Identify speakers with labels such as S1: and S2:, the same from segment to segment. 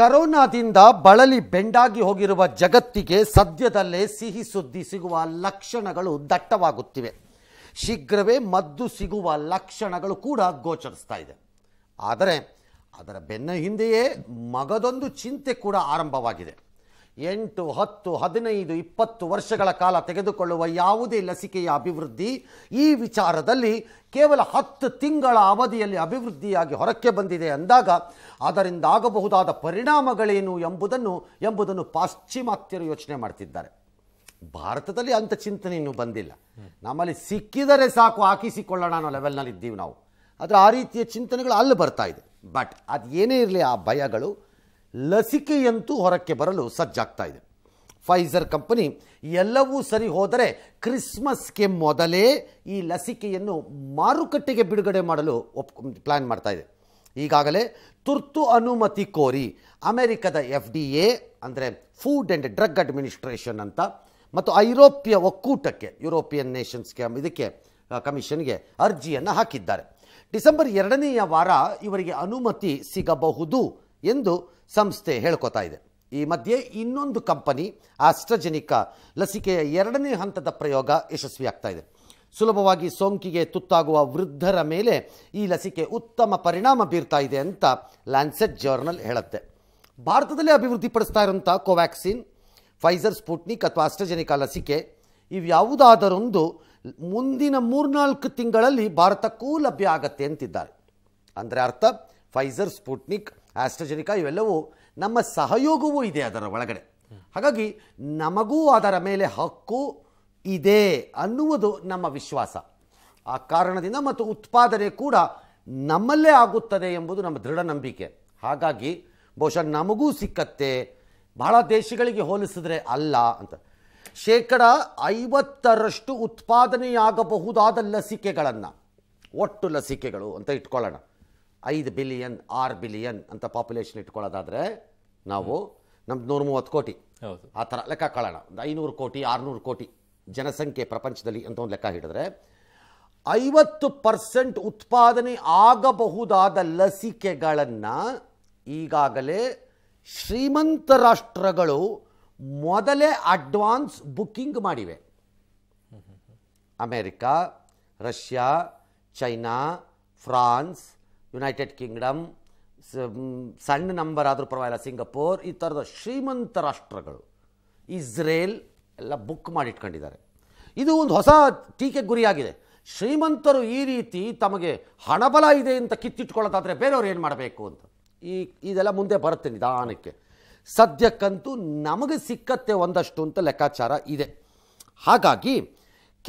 S1: ಕರೋನಾದಿಂದ ಬಳಲಿ ಬೆಂಡಾಗಿ ಹೋಗಿರುವ ಜಗತ್ತಿಗೆ ಸದ್ಯದಲ್ಲೇ ಸಿಹಿ ಸುದ್ದಿ ಸಿಗುವ ಲಕ್ಷಣಗಳು ದಟ್ಟವಾಗುತ್ತಿವೆ ಶೀಘ್ರವೇ ಮದ್ದು ಸಿಗುವ ಲಕ್ಷಣಗಳು ಕೂಡ ಗೋಚರಿಸ್ತಾ ಇದೆ ಆದರೆ ಅದರ ಬೆನ್ನ ಹಿಂದೆಯೇ ಮಗದೊಂದು ಚಿಂತೆ ಕೂಡ ಆರಂಭವಾಗಿದೆ ಎಂಟು ಹತ್ತು ಹದಿನೈದು ಇಪ್ಪತ್ತು ವರ್ಷಗಳ ಕಾಲ ತೆಗೆದುಕೊಳ್ಳುವ ಯಾವುದೇ ಲಸಿಕೆಯ ಅಭಿವೃದ್ಧಿ ಈ ವಿಚಾರದಲ್ಲಿ ಕೇವಲ ಹತ್ತು ತಿಂಗಳ ಅವಧಿಯಲ್ಲಿ ಅಭಿವೃದ್ಧಿಯಾಗಿ ಹೊರಕ್ಕೆ ಬಂದಿದೆ ಅಂದಾಗ ಅದರಿಂದ ಆಗಬಹುದಾದ ಪರಿಣಾಮಗಳೇನು ಎಂಬುದನ್ನು ಎಂಬುದನ್ನು ಪಾಶ್ಚಿಮಾತ್ಯರು ಯೋಚನೆ ಮಾಡ್ತಿದ್ದಾರೆ ಭಾರತದಲ್ಲಿ ಅಂಥ ಚಿಂತನೆ ಇನ್ನೂ ಬಂದಿಲ್ಲ ನಮ್ಮಲ್ಲಿ ಸಿಕ್ಕಿದರೆ ಸಾಕು ಹಾಕಿಸಿಕೊಳ್ಳೋಣ ಅನ್ನೋ ಲೆವೆಲ್ನಲ್ಲಿ ಇದ್ದೀವಿ ನಾವು ಆದರೆ ಆ ರೀತಿಯ ಚಿಂತನೆಗಳು ಅಲ್ಲಿ ಬರ್ತಾ ಇದೆ ಬಟ್ ಅದು ಏನೇ ಇರಲಿ ಆ ಭಯಗಳು ಲಸಿಕೆಯಂತೂ ಹೊರಕ್ಕೆ ಬರಲು ಸಜ್ಜಾಗ್ತಾ ಇದೆ ಫೈಸರ್ ಕಂಪನಿ ಎಲ್ಲವೂ ಸರಿ ಹೋದರೆ ಕ್ರಿಸ್ಮಸ್ಗೆ ಮೊದಲೇ ಈ ಲಸಿಕೆಯನ್ನು ಮಾರುಕಟ್ಟೆಗೆ ಬಿಡುಗಡೆ ಮಾಡಲು ಒಪ್ ಪ್ಲ್ಯಾನ್ ಮಾಡ್ತಾ ಇದೆ ಈಗಾಗಲೇ ತುರ್ತು ಅನುಮತಿ ಕೋರಿ ಅಮೆರಿಕದ ಎಫ್ ಡಿ ಎ ಅಂದರೆ ಫುಡ್ ಆ್ಯಂಡ್ ಡ್ರಗ್ ಅಡ್ಮಿನಿಸ್ಟ್ರೇಷನ್ ಅಂತ ಮತ್ತು ಐರೋಪ್ಯ ಒಕ್ಕೂಟಕ್ಕೆ ಯುರೋಪಿಯನ್ ನೇಷನ್ಸ್ಗೆ ಇದಕ್ಕೆ ಕಮಿಷನ್ಗೆ ಅರ್ಜಿಯನ್ನು ಹಾಕಿದ್ದಾರೆ ಡಿಸೆಂಬರ್ ಎರಡನೆಯ ವಾರ ಇವರಿಗೆ ಅನುಮತಿ ಸಿಗಬಹುದು ಎಂದು ಸಂಸ್ಥೆ ಹೇಳ್ಕೊತಾ ಇದೆ ಈ ಮಧ್ಯೆ ಇನ್ನೊಂದು ಕಂಪನಿ ಆಸ್ಟ್ರಜೆನಿಕಾ ಲಸಿಕೆಯ ಎರಡನೇ ಹಂತದ ಪ್ರಯೋಗ ಯಶಸ್ವಿಯಾಗ್ತಾ ಇದೆ ಸುಲಭವಾಗಿ ಸೋಂಕಿಗೆ ತುತ್ತಾಗುವ ವೃದ್ಧರ ಮೇಲೆ ಈ ಲಸಿಕೆ ಉತ್ತಮ ಪರಿಣಾಮ ಬೀರ್ತಾ ಇದೆ ಅಂತ ಲ್ಯಾನ್ಸೆಟ್ ಜರ್ನಲ್ ಹೇಳುತ್ತೆ ಭಾರತದಲ್ಲಿ ಅಭಿವೃದ್ಧಿಪಡಿಸ್ತಾ ಇರುವಂಥ ಕೋವ್ಯಾಕ್ಸಿನ್ ಫೈಸರ್ ಸ್ಪುಟ್ನಿಕ್ ಅಥವಾ ಆಸ್ಟ್ರಜೆನಿಕಾ ಲಸಿಕೆ ಇವ್ಯಾವುದಾದರೊಂದು ಮುಂದಿನ ಮೂರ್ನಾಲ್ಕು ತಿಂಗಳಲ್ಲಿ ಭಾರತಕ್ಕೂ ಲಭ್ಯ ಆಗತ್ತೆ ಅಂತಿದ್ದಾರೆ ಅಂದರೆ ಅರ್ಥ ಫೈಸರ್ ಸ್ಪುಟ್ನಿಕ್ ಆಸ್ಟ್ರಜೆನಿಕಾ ಇವೆಲ್ಲವೂ ನಮ್ಮ ಸಹಯೋಗವೂ ಇದೆ ಅದರ ಒಳಗಡೆ ಹಾಗಾಗಿ ನಮಗೂ ಅದರ ಮೇಲೆ ಹಕ್ಕು ಇದೆ ಅನ್ನುವುದು ನಮ್ಮ ವಿಶ್ವಾಸ ಆ ಕಾರಣದಿಂದ ಮತ್ತು ಉತ್ಪಾದನೆ ಕೂಡ ನಮ್ಮಲ್ಲೇ ಆಗುತ್ತದೆ ಎಂಬುದು ನಮ್ಮ ದೃಢ ನಂಬಿಕೆ ಹಾಗಾಗಿ ಬಹುಶಃ ನಮಗೂ ಸಿಕ್ಕತ್ತೆ ಬಹಳ ದೇಶಗಳಿಗೆ ಹೋಲಿಸಿದ್ರೆ ಅಲ್ಲ ಅಂತ ಶೇಕಡ ಐವತ್ತರಷ್ಟು ಉತ್ಪಾದನೆಯಾಗಬಹುದಾದ ಲಸಿಕೆಗಳನ್ನು ಒಟ್ಟು ಲಸಿಕೆಗಳು ಅಂತ ಇಟ್ಕೊಳ್ಳೋಣ ಐದು ಬಿಲಿಯನ್ ಆರು ಬಿಲಿಯನ್ ಅಂತ ಪಾಪ್ಯುಲೇಷನ್ ಇಟ್ಕೊಳ್ಳೋದಾದರೆ ನಾವು ನಮ್ದು ನೂರ ಮೂವತ್ತು ಕೋಟಿ ಆ ಥರ ಲೆಕ್ಕ ಕಳೋಣ ಒಂದು ಐನೂರು ಕೋಟಿ ಆರುನೂರು ಕೋಟಿ ಜನಸಂಖ್ಯೆ ಪ್ರಪಂಚದಲ್ಲಿ ಅಂತ ಒಂದು ಲೆಕ್ಕ ಹಿಡಿದ್ರೆ ಐವತ್ತು ಪರ್ಸೆಂಟ್ ಉತ್ಪಾದನೆ ಆಗಬಹುದಾದ ಲಸಿಕೆಗಳನ್ನು ಈಗಾಗಲೇ ಶ್ರೀಮಂತ ರಾಷ್ಟ್ರಗಳು ಮೊದಲೇ ಅಡ್ವಾನ್ಸ್ ಬುಕ್ಕಿಂಗ್ ಮಾಡಿವೆ America Russia China France United Kingdom ಸಣ್ಣ ನಂಬರ್ ಆದರೂ ಪರವಾಗಿಲ್ಲ ಸಿಂಗಪೂರ್ ಈ ಥರದ ಶ್ರೀಮಂತ ರಾಷ್ಟ್ರಗಳು ಇಸ್ರೇಲ್ ಎಲ್ಲ ಬುಕ್ ಮಾಡಿಟ್ಕೊಂಡಿದ್ದಾರೆ ಇದು ಒಂದು ಹೊಸ ಟೀಕೆ ಗುರಿಯಾಗಿದೆ ಶ್ರೀಮಂತರು ಈ ರೀತಿ ತಮಗೆ ಹಣಬಲ ಇದೆ ಅಂತ ಕಿತ್ತಿಟ್ಕೊಳ್ಳೋದಾದರೆ ಬೇರೆಯವ್ರು ಏನು ಮಾಡಬೇಕು ಅಂತ ಈ ಇದೆಲ್ಲ ಮುಂದೆ ಬರುತ್ತೆ ನಿಧಾನಕ್ಕೆ ಸದ್ಯಕ್ಕಂತೂ ನಮಗೆ ಸಿಕ್ಕತ್ತೆ ಒಂದಷ್ಟು ಅಂತ ಲೆಕ್ಕಾಚಾರ ಇದೆ ಹಾಗಾಗಿ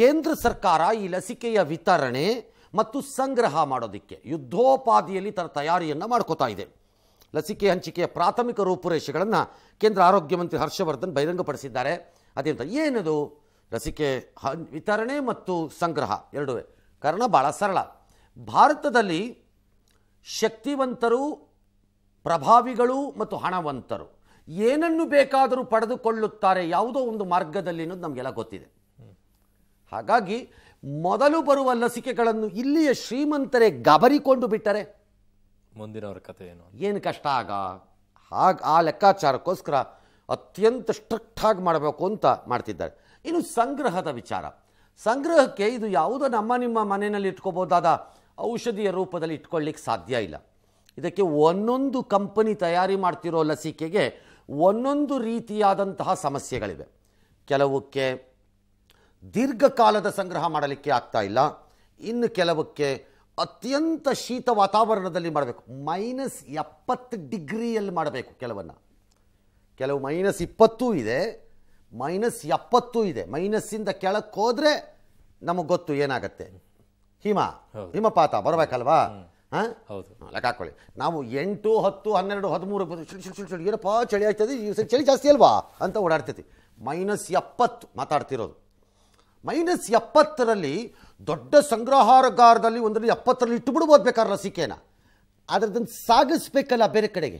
S1: ಕೇಂದ್ರ ಸರ್ಕಾರ ಈ ಲಸಿಕೆಯ ವಿತರಣೆ ಮತ್ತು ಸಂಗ್ರಹ ಮಾಡೋದಕ್ಕೆ ಯುದ್ಧೋಪಾದಿಯಲ್ಲಿ ತನ್ನ ತಯಾರಿಯನ್ನು ಮಾಡ್ಕೋತಾ ಇದೆ ಲಸಿಕೆ ಹಂಚಿಕೆಯ ಪ್ರಾಥಮಿಕ ರೂಪುರೇಷೆಗಳನ್ನು ಕೇಂದ್ರ ಆರೋಗ್ಯ ಮಂತ್ರಿ ಹರ್ಷವರ್ಧನ್ ಬಹಿರಂಗಪಡಿಸಿದ್ದಾರೆ ಅದೇಂತ ಏನದು ಲಸಿಕೆ ಹನ್ ವಿತರಣೆ ಮತ್ತು ಸಂಗ್ರಹ ಎರಡೂ ಕಾರಣ ಭಾಳ ಸರಳ ಭಾರತದಲ್ಲಿ ಶಕ್ತಿವಂತರು ಪ್ರಭಾವಿಗಳು ಮತ್ತು ಹಣವಂತರು ಏನನ್ನು ಬೇಕಾದರೂ ಪಡೆದುಕೊಳ್ಳುತ್ತಾರೆ ಯಾವುದೋ ಒಂದು ಮಾರ್ಗದಲ್ಲಿ ಅನ್ನೋದು ನಮಗೆಲ್ಲ ಗೊತ್ತಿದೆ ಹಾಗಾಗಿ ಮೊದಲು ಬರುವ ಲಸಿಕೆಗಳನ್ನು ಇಲ್ಲಿಯ ಶ್ರೀಮಂತರೇ ಗಬರಿಕೊಂಡು ಬಿಟ್ಟರೆ ಮುಂದಿನವರ ಕಥೆ ಏನು ಏನು ಕಷ್ಟ ಆಗ ಹಾಗ ಆ ಲೆಕ್ಕಾಚಾರಕ್ಕೋಸ್ಕರ ಅತ್ಯಂತ ಸ್ಟ್ರಿಕ್ಟ್ ಆಗಿ ಮಾಡಬೇಕು ಅಂತ ಮಾಡ್ತಿದ್ದಾರೆ ಇನ್ನು ಸಂಗ್ರಹದ ವಿಚಾರ ಸಂಗ್ರಹಕ್ಕೆ ಇದು ಯಾವುದೋ ನಮ್ಮ ನಿಮ್ಮ ಮನೆಯಲ್ಲಿ ಇಟ್ಕೋಬೋದಾದ ಔಷಧಿಯ ರೂಪದಲ್ಲಿ ಇಟ್ಕೊಳ್ಳಿಕ್ಕೆ ಸಾಧ್ಯ ಇಲ್ಲ ಇದಕ್ಕೆ ಒಂದೊಂದು ಕಂಪನಿ ತಯಾರಿ ಮಾಡ್ತಿರೋ ಲಸಿಕೆಗೆ ಒಂದೊಂದು ರೀತಿಯಾದಂತಹ ಸಮಸ್ಯೆಗಳಿವೆ ಕೆಲವಕ್ಕೆ ದೀರ್ಘಕಾಲದ ಸಂಗ್ರಹ ಮಾಡಲಿಕ್ಕೆ ಆಗ್ತಾ ಇಲ್ಲ ಇನ್ನು ಕೆಲವಕ್ಕೆ ಅತ್ಯಂತ ಶೀತ ವಾತಾವರಣದಲ್ಲಿ ಮಾಡಬೇಕು ಮೈನಸ್ ಎಪ್ಪತ್ತು ಡಿಗ್ರಿಯಲ್ಲಿ ಮಾಡಬೇಕು ಕೆಲವನ್ನು ಕೆಲವು ಮೈನಸ್ ಇಪ್ಪತ್ತೂ ಇದೆ ಮೈನಸ್ ಎಪ್ಪತ್ತೂ ಇದೆ ಮೈನಸ್ಸಿಂದ ಕೆಳಕ್ಕೆ ಹೋದರೆ ನಮಗೆ ಗೊತ್ತು ಏನಾಗತ್ತೆ ಹಿಮ ಹಿಮಪಾತ ಬರಬೇಕಲ್ವಾ ಹಾಂ ಹೌದು ಲೆಕ್ಕ ಹಾಕೊಳ್ಳಿ ನಾವು ಎಂಟು ಹತ್ತು ಹನ್ನೆರಡು ಹದಿಮೂರು ಏನಪ್ಪ ಚಳಿ ಆಗ್ತದೆ ಚಳಿ ಜಾಸ್ತಿ ಅಲ್ವಾ ಅಂತ ಓಡಾಡ್ತೈತಿ ಮೈನಸ್ ಎಪ್ಪತ್ತು ಮಾತಾಡ್ತಿರೋದು ಮೈನಸ್ ಎಪ್ಪತ್ತರಲ್ಲಿ ದೊಡ್ಡ ಸಂಗ್ರಹಾರಗಾರದಲ್ಲಿ ಒಂದರಲ್ಲಿ ಎಪ್ಪತ್ತರಲ್ಲಿ ಇಟ್ಟುಬಿಡ್ಬೋದು ಬೇಕಾದ್ರೆ ಲಸಿಕೆನ ಅದನ್ನು ಸಾಗಿಸ್ಬೇಕಲ್ಲ ಬೇರೆ ಕಡೆಗೆ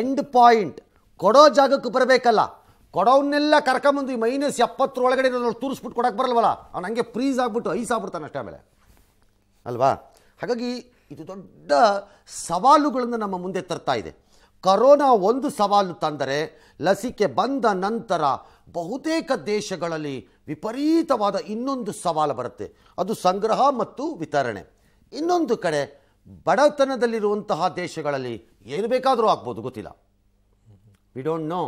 S1: ಎಂಡ್ ಪಾಯಿಂಟ್ ಕೊಡೋ ಜಾಗಕ್ಕೆ ಬರಬೇಕಲ್ಲ ಕೊಡೋನ್ನೆಲ್ಲ ಕರ್ಕೊಂಬಂದು ಈ ಮೈನಸ್ ಎಪ್ಪತ್ತರ ಒಳಗಡೆ ತೋರಿಸ್ಬಿಟ್ಟು ಕೊಡೋಕೆ ಬರಲ್ವಲ್ಲ ಅವ್ನು ಹಂಗೆ ಫ್ರೀಸ್ ಆಗಿಬಿಟ್ಟು ಐಸ್ ಆಗ್ಬಿಡ್ತಾನೆ ಅಷ್ಟೇ ಆಮೇಲೆ ಅಲ್ವಾ ಹಾಗಾಗಿ ಇದು ದೊಡ್ಡ ಸವಾಲುಗಳನ್ನು ನಮ್ಮ ಮುಂದೆ ತರ್ತಾ ಇದೆ ಕರೋನಾ ಒಂದು ಸವಾಲು ತಂದರೆ ಲಸಿಕೆ ಬಂದ ನಂತರ ಬಹುತೇಕ ದೇಶಗಳಲ್ಲಿ ವಿಪರೀತವಾದ ಇನ್ನೊಂದು ಸವಾಲು ಬರುತ್ತೆ ಅದು ಸಂಗ್ರಹ ಮತ್ತು ವಿತರಣೆ ಇನ್ನೊಂದು ಕಡೆ ಬಡತನದಲ್ಲಿರುವಂತಹ ದೇಶಗಳಲ್ಲಿ ಏನು ಬೇಕಾದರೂ ಆಗ್ಬೋದು ಗೊತ್ತಿಲ್ಲ ವಿ ಡೋಂಟ್ ನೋ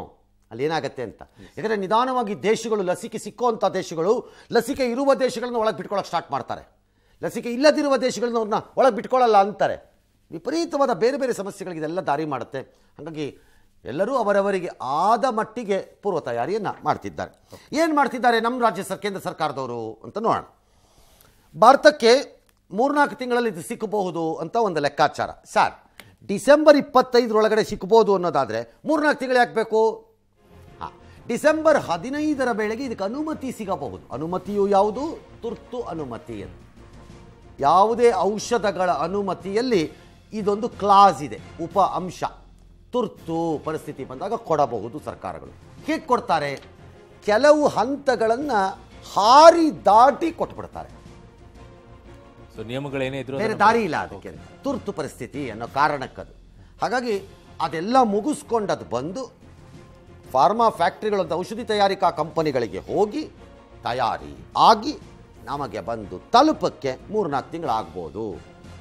S1: ಅಲ್ಲಿ ಏನಾಗುತ್ತೆ ಅಂತ ಯಾಕಂದರೆ ನಿಧಾನವಾಗಿ ದೇಶಗಳು ಲಸಿಕೆ ಸಿಕ್ಕುವಂಥ ದೇಶಗಳು ಲಸಿಕೆ ಇರುವ ದೇಶಗಳನ್ನ ಒಳಗೆ ಬಿಟ್ಕೊಳ್ಳೋಕೆ ಸ್ಟಾರ್ಟ್ ಮಾಡ್ತಾರೆ ಲಸಿಕೆ ಇಲ್ಲದಿರುವ ದೇಶಗಳನ್ನ ಅವ್ರನ್ನ ಒಳಗೆ ಬಿಟ್ಕೊಳ್ಳಲ್ಲ ಅಂತಾರೆ ವಿಪರೀತವಾದ ಬೇರೆ ಬೇರೆ ಸಮಸ್ಯೆಗಳಿಗೆ ಇದೆಲ್ಲ ದಾರಿ ಮಾಡುತ್ತೆ ಹಾಗಾಗಿ ಎಲ್ಲರೂ ಅವರವರಿಗೆ ಆದ ಮಟ್ಟಿಗೆ ಪೂರ್ವ ತಯಾರಿಯನ್ನು ಮಾಡ್ತಿದ್ದಾರೆ ಏನು ಮಾಡ್ತಿದ್ದಾರೆ ನಮ್ಮ ರಾಜ್ಯ ಸರ್ ಕೇಂದ್ರ ಸರ್ಕಾರದವರು ಅಂತ ನೋಡೋಣ ಭಾರತಕ್ಕೆ ಮೂರ್ನಾಲ್ಕು ತಿಂಗಳಲ್ಲಿ ಇದು ಸಿಕ್ಕಬಹುದು ಅಂತ ಒಂದು ಲೆಕ್ಕಾಚಾರ ಸರ್ ಡಿಸೆಂಬರ್ ಇಪ್ಪತ್ತೈದರೊಳಗಡೆ ಸಿಕ್ಕಬಹುದು ಅನ್ನೋದಾದರೆ ಮೂರ್ನಾಲ್ಕು ತಿಂಗಳು ಯಾಕೆ ಬೇಕು ಹಾಂ ಡಿಸೆಂಬರ್ ಹದಿನೈದರ ವೇಳೆಗೆ ಇದಕ್ಕೆ ಅನುಮತಿ ಸಿಗಬಹುದು ಅನುಮತಿಯು ಯಾವುದು ತುರ್ತು ಅಂತ ಯಾವುದೇ ಔಷಧಗಳ ಅನುಮತಿಯಲ್ಲಿ ಇದೊಂದು ಕ್ಲಾಸ್ ಇದೆ ಉಪ ಅಂಶ ತುರ್ತು ಪರಿಸ್ಥಿತಿ ಬಂದಾಗ ಕೊಡಬಹುದು ಸರ್ಕಾರಗಳು ಹೇಗೆ ಕೊಡ್ತಾರೆ ಕೆಲವು ಹಂತಗಳನ್ನು ಹಾರಿ ದಾಟಿ ಕೊಟ್ಬಿಡ್ತಾರೆ ನಿಯಮಗಳೇನೇ ಇದ್ರು ಬೇರೆ ದಾರಿ ಇಲ್ಲ ಅದಕ್ಕೆ ತುರ್ತು ಪರಿಸ್ಥಿತಿ ಅನ್ನೋ ಕಾರಣಕ್ಕದು ಹಾಗಾಗಿ ಅದೆಲ್ಲ ಮುಗಿಸ್ಕೊಂಡು ಅದು ಬಂದು ಫಾರ್ಮಾ ಫ್ಯಾಕ್ಟ್ರಿಗಳಂಥ ಔಷಧಿ ತಯಾರಿಕಾ ಕಂಪನಿಗಳಿಗೆ ಹೋಗಿ ತಯಾರಿ ಆಗಿ ನಮಗೆ ಬಂದು ತಲುಪಕ್ಕೆ ಮೂರ್ನಾಲ್ಕು ತಿಂಗಳಾಗ್ಬೋದು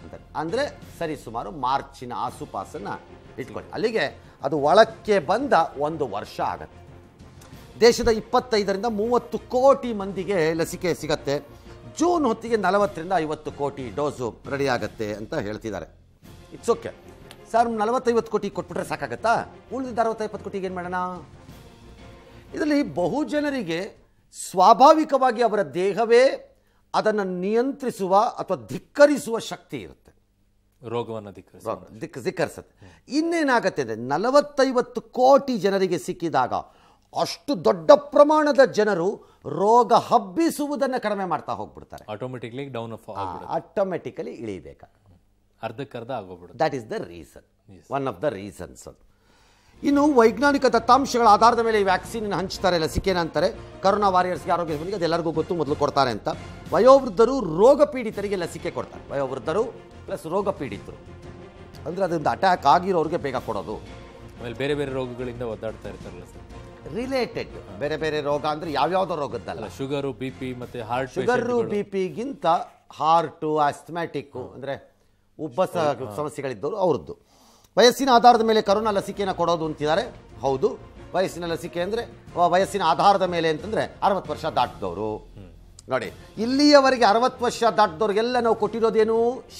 S1: ಅಂತ ಅಂದರೆ ಸರಿ ಸುಮಾರು ಮಾರ್ಚಿನ ಆಸುಪಾಸನ್ನು ಇಟ್ಕೊಳ್ಳಿ ಅಲ್ಲಿಗೆ ಅದು ಒಳಕ್ಕೆ ಬಂದ ಒಂದು ವರ್ಷ ಆಗುತ್ತೆ ದೇಶದ ಇಪ್ಪತ್ತೈದರಿಂದ ಮೂವತ್ತು ಕೋಟಿ ಮಂದಿಗೆ ಲಸಿಕೆ ಸಿಗತ್ತೆ ಜೂನ್ ಹೊತ್ತಿಗೆ ನಲವತ್ತರಿಂದ ಐವತ್ತು ಕೋಟಿ ಡೋಸು ರೆಡಿ ಆಗುತ್ತೆ ಅಂತ ಹೇಳ್ತಿದ್ದಾರೆ ಇಟ್ಸ್ ಓಕೆ ಸರ್ ನಲವತ್ತೈವತ್ತು ಕೋಟಿ ಕೊಟ್ಬಿಟ್ರೆ ಸಾಕಾಗತ್ತಾ ಉಳಿದಿದ್ದ ಅರವತ್ತೈವತ್ತು ಕೋಟಿಗೆ ಏನು ಮಾಡೋಣ ಇದರಲ್ಲಿ ಬಹು ಜನರಿಗೆ ಸ್ವಾಭಾವಿಕವಾಗಿ ಅವರ ದೇಹವೇ ಅದನ್ನು ನಿಯಂತ್ರಿಸುವ ಅಥವಾ ಧಿಕ್ಕರಿಸುವ ಶಕ್ತಿ ಇರುತ್ತೆ ರೋಗವನ್ನು ದಿಕ್ಕ ಧಿಕ್ಕರಿಸುತ್ತೆ ಇನ್ನೇನಾಗತ್ತೆ ಅಂದರೆ ನಲವತ್ತೈವತ್ತು ಕೋಟಿ ಜನರಿಗೆ ಸಿಕ್ಕಿದಾಗ ಅಷ್ಟು ದೊಡ್ಡ ಪ್ರಮಾಣದ ಜನರು ರೋಗ ಹಬ್ಬಿಸುವುದನ್ನು ಕಡಿಮೆ ಮಾಡ್ತಾ ಹೋಗ್ಬಿಡ್ತಾರೆ ಆಟೋಮೆಟಿಕ್ಲಿ ಡೌನ್ ಆಟೋಮೆಟಿಕಲಿ ಇಳಿಬೇಕಾಗ ಅರ್ಧಕ್ಕರ್ಧ ಆಗೋಗ್ಬಿಡು that is the reason one of the reasons ಅದು ಇನ್ನು ವೈಜ್ಞಾನಿಕ ದತ್ತಾಂಶಗಳ ಆಧಾರದ ಮೇಲೆ ಈ ವ್ಯಾಕ್ಸಿನ್ ಹಂಚ್ತಾರೆ ಲಸಿಕೆ ಅಂತಾರೆ ಕರೋನಾ ವಾರಿಯರ್ಸ್ಗೆ ಆರೋಗ್ಯ ಬಂದಿದೆ ಅದೆಲ್ಲರಿಗೂ ಗೊತ್ತು ಮೊದಲು ಕೊಡ್ತಾರೆ ಅಂತ ವಯೋವೃದ್ಧರು ರೋಗ ಪೀಡಿತರಿಗೆ ಲಸಿಕೆ ಕೊಡ್ತಾರೆ ವಯೋವೃದ್ಧರು ಪ್ಲಸ್ ರೋಗ ಪೀಡಿತರು ಅಂದರೆ ಅದರಿಂದ ಅಟ್ಯಾಕ್ ಆಗಿರೋರಿಗೆ ಬೇಗ ಕೊಡೋದು
S2: ಆಮೇಲೆ ಬೇರೆ ಬೇರೆ ರೋಗಗಳಿಂದ ಒದ್ದಾಡ್ತಾ ಇರ್ತಾರಲ್ಲ ಸರ್
S1: ರಿಲೇಟೆಡ್ ಬೇರೆ ಬೇರೆ ರೋಗ ಅಂದರೆ ಯಾವ್ಯಾವುದೋ ರೋಗದ್ದಲ್ಲ ಶುಗರು ಬಿ ಪಿ ಮತ್ತು ಹಾರ್ಟ್ ಶುಗರು ಬಿ ಪಿಗಿಂತ ಹಾರ್ಟು ಆಸ್ಥಮ್ಯಾಟಿಕ್ಕು ಅಂದರೆ ಉಬ್ಬಸ ಸಮಸ್ಯೆಗಳಿದ್ದವರು ಅವ್ರದ್ದು ವಯಸ್ಸಿನ ಆಧಾರದ ಮೇಲೆ ಕರೋನಾ ಲಸಿಕೆನ ಕೊಡೋದು ಅಂತಿದ್ದಾರೆ ಹೌದು ವಯಸ್ಸಿನ ಲಸಿಕೆ ಅಂದರೆ ವಯಸ್ಸಿನ ಆಧಾರದ ಮೇಲೆ ಅಂತಂದರೆ ಅರವತ್ತು ವರ್ಷ ದಾಟಿದವರು ನೋಡಿ ಇಲ್ಲಿಯವರೆಗೆ ಅರವತ್ತು ವರ್ಷ ದಾಟದವ್ರಿಗೆಲ್ಲ ನಾವು ಕೊಟ್ಟಿರೋದೇನು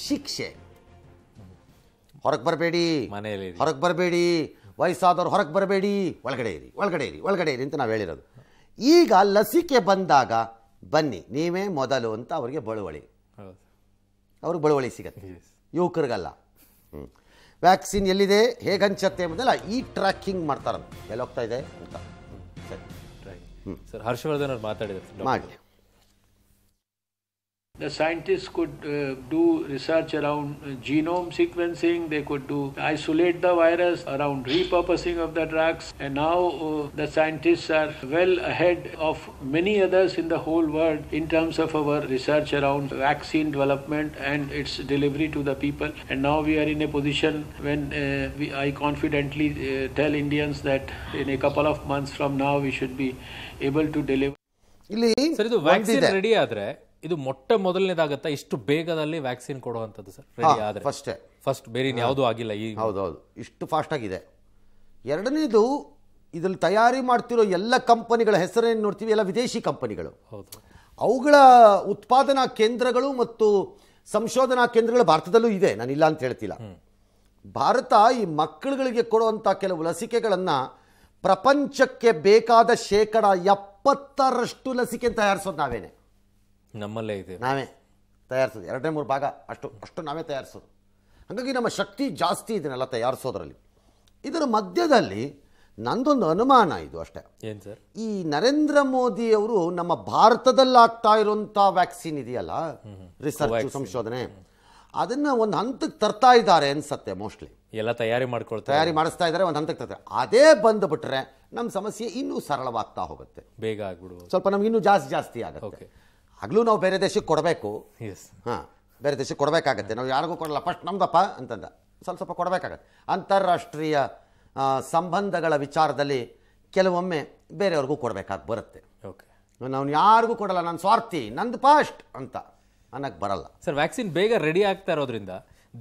S1: ಶಿಕ್ಷೆ ಹೊರಗೆ ಬರಬೇಡಿ ಮನೆಯಲ್ಲಿ ಹೊರಗೆ ಬರಬೇಡಿ ವಯಸ್ಸಾದವ್ರು ಹೊರಗೆ ಬರಬೇಡಿ ಒಳಗಡೆ ಇರಿ ಒಳಗಡೆ ಇರಿ ಒಳಗಡೆ ಇರಿ ಅಂತ ನಾವು ಹೇಳಿರೋದು ಈಗ ಲಸಿಕೆ ಬಂದಾಗ ಬನ್ನಿ ನೀವೇ ಮೊದಲು ಅಂತ ಅವರಿಗೆ ಬಳುವಳಿ ಅವ್ರಿಗೆ ಬಳುವಳಿ ಸಿಗತ್ತೆ ಯುವಕರಿಗಲ್ಲ ಹ್ಞೂ ವ್ಯಾಕ್ಸಿನ್ ಎಲ್ಲಿದೆ ಹೇಗೆ ಅಂಬುದಲ್ಲ ಈ ಟ್ರ್ಯಾಕಿಂಗ್ ಮಾಡ್ತಾರಂತ ಎಲ್ಲೋಗ್ತಾ ಇದೆ ಅಂತ
S3: ಸರಿ
S1: ಸರ್ ಹರ್ಷವರ್ಧನ್ ಅವ್ರು ಮಾತಾಡಿದ್ರು ಮಾಡಿ The scientists could uh,
S2: do research around uh, genome sequencing, they could do isolate the virus around repurposing of the drugs, and now uh, the scientists are well ahead of many others in the whole world in terms of our research around vaccine development and its delivery to the people. And now we are in a position when uh, we, I confidently uh, tell Indians that in a couple of months from now we should be able to deliver. ಇಲ್ಲಿ sir ಇದು vaccine ready ಆದರೆ ಇದು ಮೊಟ್ಟ ಮೊದಲನೇದಾಗತ್ತಾ ಇಷ್ಟು ಬೇಗದಲ್ಲಿ
S1: vaccine ಕೊಡುವಂಥದ್ದು sir ready ಆದರೆ ಫಸ್ಟೇ ಫಸ್ಟ್ ಬೇರೆ ಯಾವುದೂ ಆಗಿಲ್ಲ ಈ ಹೌದೌದು ಇಷ್ಟು ಫಾಸ್ಟ್ ಆಗಿದೆ ಎರಡನೇದು ಇದರಲ್ಲಿ ತಯಾರಿ ಮಾಡ್ತಿರೋ ಎಲ್ಲ ಕಂಪನಿಗಳ ಹೆಸರೇನು ನೋಡ್ತೀವಿ ಎಲ್ಲ ವಿದೇಶಿ ಕಂಪನಿಗಳು ಹೌದು ಅವುಗಳ ಉತ್ಪಾದನಾ ಕೇಂದ್ರಗಳು ಮತ್ತು ಸಂಶೋಧನಾ ಕೇಂದ್ರಗಳು ಭಾರತದಲ್ಲೂ ಇದೆ ನಾನು ಇಲ್ಲ ಅಂತ ಹೇಳ್ತಿಲ್ಲ ಭಾರತ ಈ ಮಕ್ಕಳುಗಳಿಗೆ ಕೊಡುವಂಥ ಕೆಲವು ಲಸಿಕೆಗಳನ್ನು ಪ್ರಪಂಚಕ್ಕೆ ಬೇಕಾದ ಶೇಕಡ ಎಪ್ಪತ್ತರಷ್ಟು ಲಸಿಕೆ ತಯಾರಿಸೋದು ನಾವೇನೆ ನಮ್ಮಲ್ಲೇ ಇದೆ ನಾವೇ ತಯಾರಿಸೋದು ಎರಡನೇ ಮೂರು ಭಾಗ ಅಷ್ಟು ಅಷ್ಟು ನಾವೇ ತಯಾರಿಸೋದು ಹಾಗಾಗಿ ನಮ್ಮ ಶಕ್ತಿ ಜಾಸ್ತಿ ಇದನ್ನೆಲ್ಲ ತಯಾರಿಸೋದ್ರಲ್ಲಿ ಇದರ ಮಧ್ಯದಲ್ಲಿ ನಂದೊಂದು ಅನುಮಾನ ಇದು ಅಷ್ಟೇ ಏನು ಸರ್ ಈ ನರೇಂದ್ರ ಮೋದಿ ಅವರು ನಮ್ಮ ಭಾರತದಲ್ಲಾಗ್ತಾ ಇರುವಂಥ ವ್ಯಾಕ್ಸಿನ್ ಇದೆಯಲ್ಲ ರಿಸರ್ಚ್ ಸಂಶೋಧನೆ ಅದನ್ನು ಒಂದು ಹಂತಕ್ಕೆ ತರ್ತಾ ಇದ್ದಾರೆ ಅನ್ಸತ್ತೆ ಮೋಸ್ಟ್ಲಿ ಎಲ್ಲ ತಯಾರಿ ಮಾಡ್ಕೊಳ್ತಾರೆ ತಯಾರಿ ಮಾಡಿಸ್ತಾ ಇದ್ದಾರೆ ಒಂದು ಹಂತಕ್ಕೆ ತರ್ತಾರೆ ಅದೇ ಬಂದುಬಿಟ್ರೆ ನಮ್ಮ ಸಮಸ್ಯೆ ಇನ್ನೂ ಸರಳವಾಗ್ತಾ ಹೋಗುತ್ತೆ ಬೇಗ ಆಗ್ಬಿಡುವ ಸ್ವಲ್ಪ ನಮ್ಗೆ ಇನ್ನೂ ಜಾಸ್ತಿ ಜಾಸ್ತಿ ಆಗುತ್ತೆ ಆಗಲೂ ನಾವು ಬೇರೆ ದೇಶಕ್ಕೆ ಕೊಡಬೇಕು ಎಸ್ ಹಾಂ ಬೇರೆ ದೇಶಕ್ಕೆ ಕೊಡಬೇಕಾಗತ್ತೆ ನಾವು ಯಾರಿಗೂ ಕೊಡಲ್ಲ ಫಸ್ಟ್ ನಮ್ದಪ್ಪ ಅಂತಂದ ಸ್ವಲ್ಪ ಸ್ವಲ್ಪ ಕೊಡಬೇಕಾಗತ್ತೆ ಅಂತಾರಾಷ್ಟ್ರೀಯ ಸಂಬಂಧಗಳ ವಿಚಾರದಲ್ಲಿ ಕೆಲವೊಮ್ಮೆ ಬೇರೆಯವ್ರಿಗೂ ಕೊಡಬೇಕಾಗಿ ಬರುತ್ತೆ ಓಕೆ ನಾನು ಯಾರಿಗೂ ಕೊಡಲ್ಲ ನನ್ನ ಸ್ವಾರ್ಥಿ ನಂದು ಫಾಸ್ಟ್ ಅಂತ ಅನ್ನಕ್ಕೆ ಬರಲ್ಲ ಸರ್ ವ್ಯಾಕ್ಸಿನ್ ಬೇಗ
S2: ರೆಡಿ ಆಗ್ತಾ ಇರೋದ್ರಿಂದ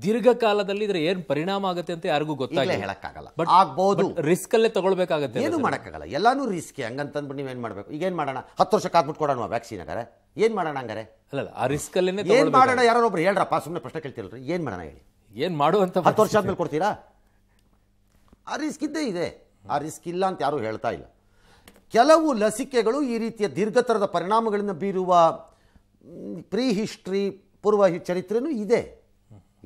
S2: ದೀರ್ಘಕಾಲದಲ್ಲಿ ಇದ್ರೆ ಏನ್ ಪರಿಣಾಮ ಆಗುತ್ತೆ ಅಂತ ಯಾರಿಗೂ ಗೊತ್ತಾಗಲ್ಲ ಹೇಳಕ್ಕಾಗಲ್ಲ ಬಟ್ ಆಗ್ಬೋದು
S1: ರಿಸ್ಕ್ ಅಲ್ಲೇ ತಗೊಳ್ಬೇಕಾಗತ್ತೆ ಏನು ಮಾಡಕ್ಕಾಗಲ್ಲ ಎಲ್ಲಾನು ರಿಸ್ಕ್ ಹಂಗಂತಂದ್ಬಿಟ್ಟು ನೀವೇನ್ ಮಾಡ್ಬೇಕು ಈಗ ಏನ್ ಮಾಡೋಣ ಹತ್ತು ವರ್ಷ ಕಾದ್ಬಿಟ್ಟು ಕೊಡೋಣ ವ್ಯಾಕ್ಸಿನ್ ಆಗಾರೆ ಏನ್ ಮಾಡೋಣ ಹಂಗಾರೆ
S2: ಅಲ್ಲ ಆ ರಿಸ್ಕ್ ಅಲ್ಲೇ ಏನ್ ಮಾಡೋಣ ಯಾರೋ
S1: ಒಬ್ರು ಹೇಳ್ರಪ್ಪ ಸುಮ್ಮನೆ ಪ್ರಶ್ನೆ ಕೇಳ್ತಿರಲ್ರಿ ಏನ್ ಮಾಡೋಣ ಹೇಳಿ ಏನ್ ಮಾಡುವಂತ ಹತ್ತು ವರ್ಷ ಆದ್ಮೇಲೆ ಕೊಡ್ತೀರಾ ಆ ರಿಸ್ಕ್ ಇದ್ದೇ ಇದೆ ಆ ರಿಸ್ಕ್ ಇಲ್ಲ ಅಂತ ಯಾರು ಹೇಳ್ತಾ ಇಲ್ಲ ಕೆಲವು ಲಸಿಕೆಗಳು ಈ ರೀತಿಯ ದೀರ್ಘತರದ ಪರಿಣಾಮಗಳನ್ನು ಬೀರುವ ಪ್ರೀ ಹಿಸ್ಟ್ರಿ ಪೂರ್ವ ಚರಿತ್ರೆನೂ ಇದೆ